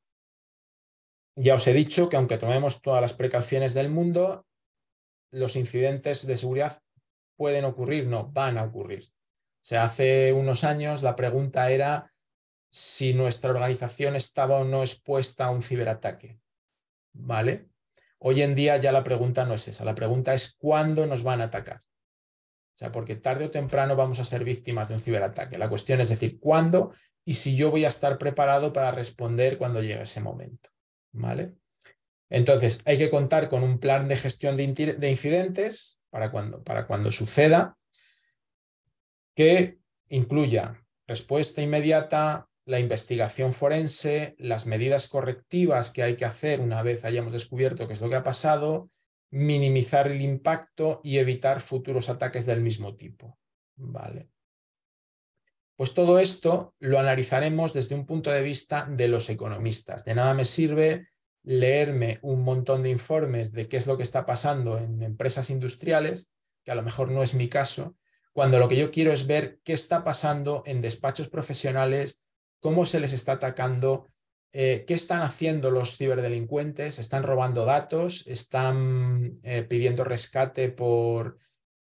Ya os he dicho que aunque tomemos todas las precauciones del mundo, los incidentes de seguridad pueden ocurrir, no, van a ocurrir. O sea, hace unos años la pregunta era si nuestra organización estaba o no expuesta a un ciberataque. ¿Vale? Hoy en día ya la pregunta no es esa, la pregunta es cuándo nos van a atacar. O sea, porque tarde o temprano vamos a ser víctimas de un ciberataque. La cuestión es decir, cuándo y si yo voy a estar preparado para responder cuando llegue ese momento. ¿vale? Entonces, hay que contar con un plan de gestión de, incidentes para cuando, para cuando suceda, que incluya respuesta inmediata, la investigación forense, las medidas correctivas que hay que hacer una vez hayamos descubierto qué es lo que ha pasado, minimizar el impacto y evitar futuros ataques del mismo tipo. Vale. Pues todo esto lo analizaremos desde un punto de vista de los economistas. De nada me sirve leerme un montón de informes de qué es lo que está pasando en empresas industriales, que a lo mejor no es mi caso, cuando lo que yo quiero es ver qué está pasando en despachos profesionales, cómo se les está atacando, eh, qué están haciendo los ciberdelincuentes, están robando datos, están eh, pidiendo rescate por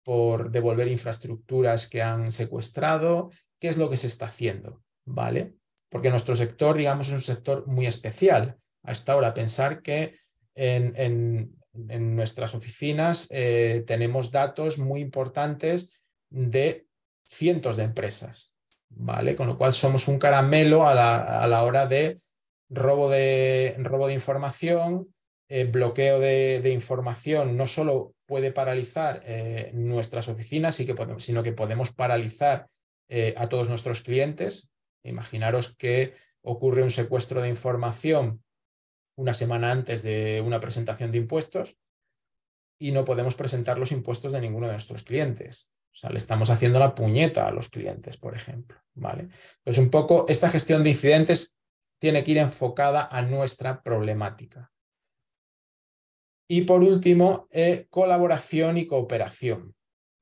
por devolver infraestructuras que han secuestrado, qué es lo que se está haciendo, ¿vale? Porque nuestro sector, digamos, es un sector muy especial. a esta hora. pensar que en, nuestras oficinas eh, tenemos datos muy importantes de cientos de empresas, ¿vale? Con lo cual somos un caramelo a la, hora de robo de, robo de información, eh, bloqueo de, información, no solo puede paralizar eh, nuestras oficinas, sino que podemos paralizar eh, a todos nuestros clientes. Imaginaros que ocurre un secuestro de información una semana antes de una presentación de impuestos y no podemos presentar los impuestos de ninguno de nuestros clientes. O sea, le estamos haciendo la puñeta a los clientes, por ejemplo. ¿vale? Pues un poco esta gestión de incidentes tiene que ir enfocada a nuestra problemática. Y por último, eh, colaboración y cooperación.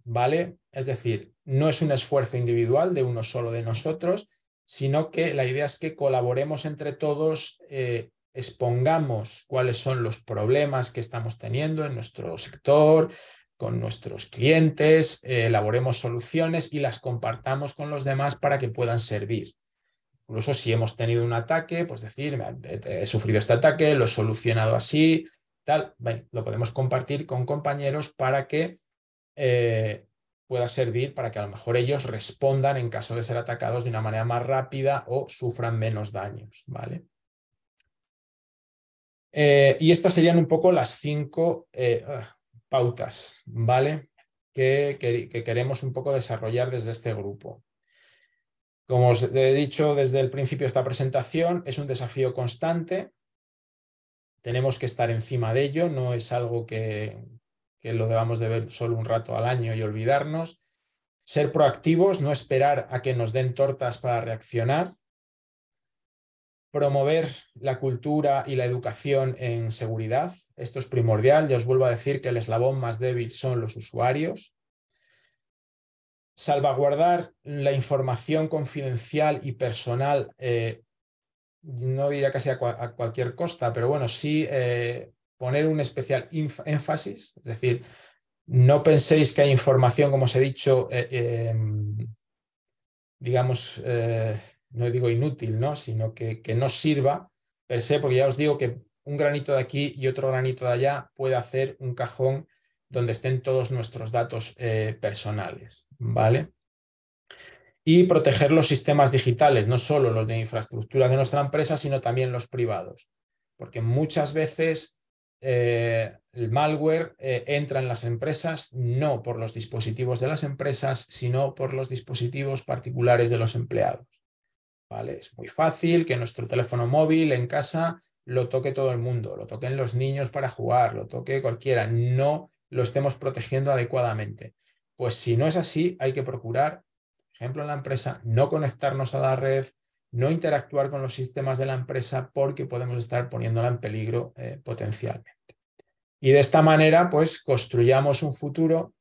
¿Vale? Es decir, no es un esfuerzo individual de uno solo de nosotros, sino que la idea es que colaboremos entre todos, eh, expongamos cuáles son los problemas que estamos teniendo en nuestro sector, con nuestros clientes, eh, elaboremos soluciones y las compartamos con los demás para que puedan servir. Incluso si hemos tenido un ataque, pues decir, he sufrido este ataque, lo he solucionado así, tal, lo podemos compartir con compañeros para que eh, pueda servir para que a lo mejor ellos respondan en caso de ser atacados de una manera más rápida o sufran menos daños, ¿vale? Eh, y estas serían un poco las cinco eh, ah, pautas, ¿vale? Que, que queremos un poco desarrollar desde este grupo. Como os he dicho desde el principio de esta presentación, es un desafío constante. Tenemos que estar encima de ello, no es algo que, que lo debamos de ver solo un rato al año y olvidarnos. Ser proactivos, no esperar a que nos den tortas para reaccionar. Promover la cultura y la educación en seguridad. Esto es primordial. Ya os vuelvo a decir que el eslabón más débil son los usuarios. Salvaguardar la información confidencial y personal, eh, no diría casi a, cualquier costa, pero bueno, sí eh, poner un especial énfasis, es decir, no penséis que hay información, como os he dicho, eh, em, digamos, eh, no digo inútil, ¿no? sino que, que, no sirva per se, porque ya os digo que un granito de aquí y otro granito de allá puede hacer un cajón donde estén todos nuestros datos eh, personales, ¿vale? Y proteger los sistemas digitales, no solo los de infraestructura de nuestra empresa, sino también los privados, porque muchas veces eh, el malware eh, entra en las empresas no por los dispositivos de las empresas, sino por los dispositivos particulares de los empleados. ¿Vale? Es muy fácil que nuestro teléfono móvil en casa lo toque todo el mundo, lo toquen los niños para jugar, lo toque cualquiera, no lo estemos protegiendo adecuadamente. Pues si no es así, hay que procurar, por ejemplo, en la empresa, no conectarnos a la red, no interactuar con los sistemas de la empresa porque podemos estar poniéndola en peligro eh, potencialmente. Y de esta manera, pues construyamos un futuro,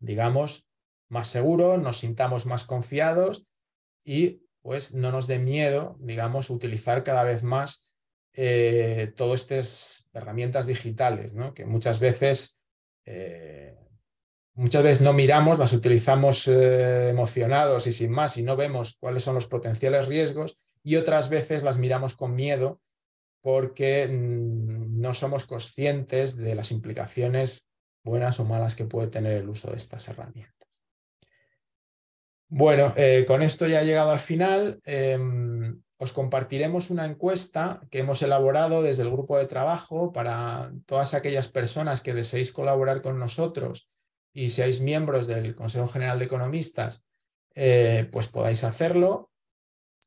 digamos, más seguro, nos sintamos más confiados y pues no nos dé miedo, digamos, utilizar cada vez más eh, todas estas herramientas digitales, ¿no? que muchas veces eh, muchas veces no miramos, las utilizamos eh, emocionados y sin más y no vemos cuáles son los potenciales riesgos y otras veces las miramos con miedo porque mm, no somos conscientes de las implicaciones buenas o malas que puede tener el uso de estas herramientas. Bueno, eh, con esto ya he llegado al final. Em, os compartiremos una encuesta que hemos elaborado desde el grupo de trabajo para todas aquellas personas que deseéis colaborar con nosotros y seáis miembros del Consejo General de Economistas, eh, pues podáis hacerlo,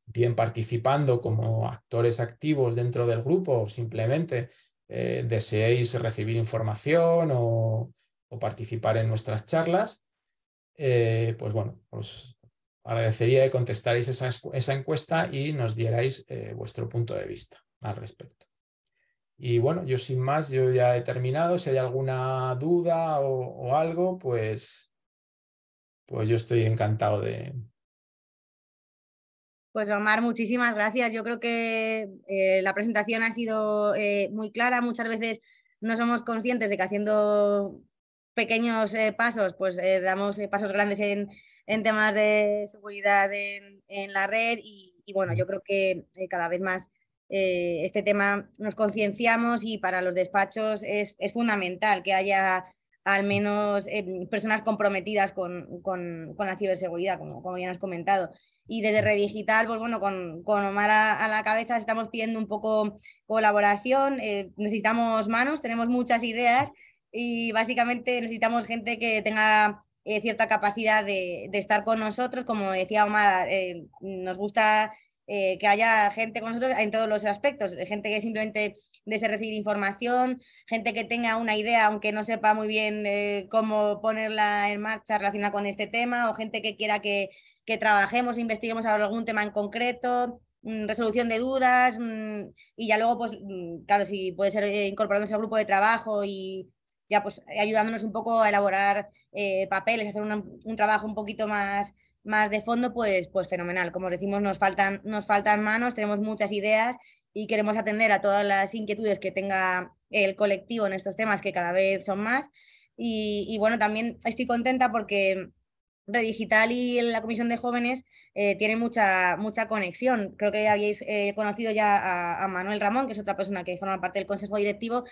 bien participando como actores activos dentro del grupo o simplemente eh, deseéis recibir información o, participar en nuestras charlas, eh, pues bueno, os agradecería que contestarais esa, esa encuesta y nos dierais vuestro punto de vista al respecto. Y bueno, yo sin más, yo ya he terminado. Si hay alguna duda o, algo, pues, pues, yo estoy encantado de, pues Omar, muchísimas gracias. Yo creo que eh, la presentación ha sido eh, muy clara. Muchas veces no somos conscientes de que haciendo pequeños eh, pasos, pues damos pasos grandes en, temas de seguridad en, la red. y, bueno, yo creo que cada vez más eh, este tema nos concienciamos y para los despachos es, es fundamental que haya al menos eh, personas comprometidas con, con, la ciberseguridad, como, como, bien has comentado. Y desde Redigital, pues bueno, con, con Omar a, la cabeza estamos pidiendo un poco colaboración, eh, necesitamos manos, tenemos muchas ideas y básicamente necesitamos gente que tenga cierta capacidad de, de, estar con nosotros. Como decía Omar, nos gusta eh, que haya gente con nosotros en todos los aspectos, gente que simplemente desee recibir información, gente que tenga una idea aunque no sepa muy bien eh, cómo ponerla en marcha relacionada con este tema, o gente que quiera que, trabajemos, investiguemos algún tema en concreto, mm, resolución de dudas mm, y ya luego, pues, mm, claro, si puede ser eh, incorporándose al grupo de trabajo y ya pues ayudándonos un poco a elaborar papeles, hacer un, trabajo un poquito más más de fondo, pues, pues fenomenal. Como decimos, nos faltan, nos faltan manos, tenemos muchas ideas y queremos atender a todas las inquietudes que tenga el colectivo en estos temas, que cada vez son más. Y, bueno, también estoy contenta porque Redigital y la Comisión de Jóvenes eh, tienen mucha, mucha conexión. Creo que habéis eh, conocido ya a, Manuel Ramón, que es otra persona que forma parte del Consejo Directivo,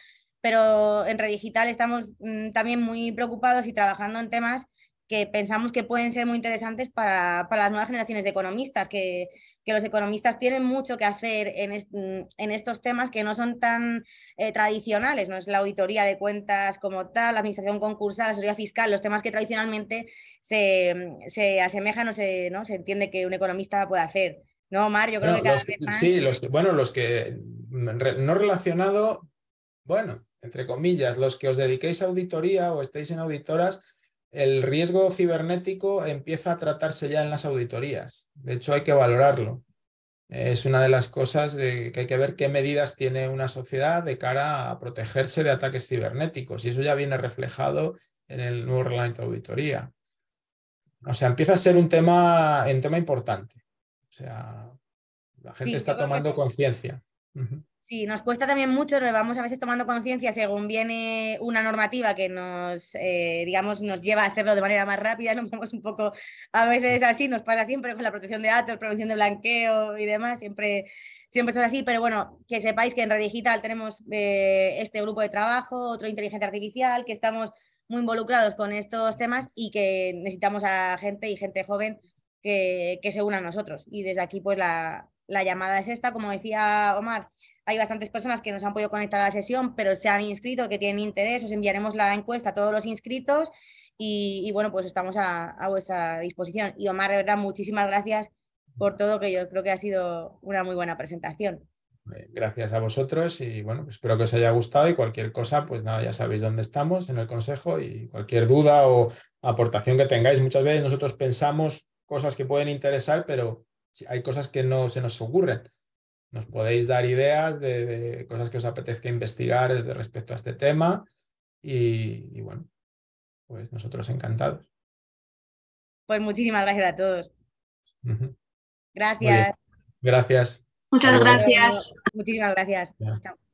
pero en Redigital estamos mm, también muy preocupados y trabajando en temas que pensamos que pueden ser muy interesantes para, las nuevas generaciones de economistas, que, que, los economistas tienen mucho que hacer en, mm, estos temas que no son tan eh, tradicionales, no es la auditoría de cuentas como tal, la administración concursal, la asesoría fiscal, los temas que tradicionalmente se, mm, asemejan o se, ¿no? se entiende que un economista puede hacer. No, Omar? yo creo que Sí, los bueno, los que mm, no relacionado, bueno, entre comillas, los que os dediquéis a auditoría o estéis en auditoras, el riesgo cibernético empieza a tratarse ya en las auditorías. De hecho, hay que valorarlo. Es una de las cosas que hay que ver qué medidas tiene una sociedad de cara a protegerse de ataques cibernéticos. Y eso ya viene reflejado en el nuevo reglamento de auditoría. O sea, empieza a ser un tema, un tema importante. O sea, la gente está tomando conciencia. Sí, nos cuesta también mucho, nos vamos a veces tomando conciencia según viene una normativa que nos, eh, digamos, nos lleva a hacerlo de manera más rápida, [laughs] nos vamos un poco a veces así, nos pasa siempre con la protección de datos, prevención de blanqueo y demás, siempre, siempre son así, pero bueno, que sepáis que en Red Digital tenemos eh, este grupo de trabajo, otro inteligencia artificial, que estamos muy involucrados con estos temas y que necesitamos a gente y gente joven que, que se una a nosotros. Y desde aquí, pues la, la llamada es esta, como decía Omar, hay bastantes personas que nos han podido conectar a la sesión, pero se han inscrito, que tienen interés. Os enviaremos la encuesta a todos los inscritos y, bueno, pues estamos a, vuestra disposición. Y Omar, de verdad, muchísimas gracias por todo, que yo creo que ha sido una muy buena presentación. Gracias a vosotros y bueno, pues espero que os haya gustado y cualquier cosa, pues nada, ya sabéis dónde estamos en el consejo y cualquier duda o aportación que tengáis. Muchas veces nosotros pensamos cosas que pueden interesar, pero hay cosas que no se nos ocurren. Nos podéis dar ideas de, cosas que os apetezca investigar de respecto a este tema y, bueno, pues nosotros encantados. Pues muchísimas gracias a todos. Gracias. Gracias. Muchas gracias. Muchísimas gracias. Chao.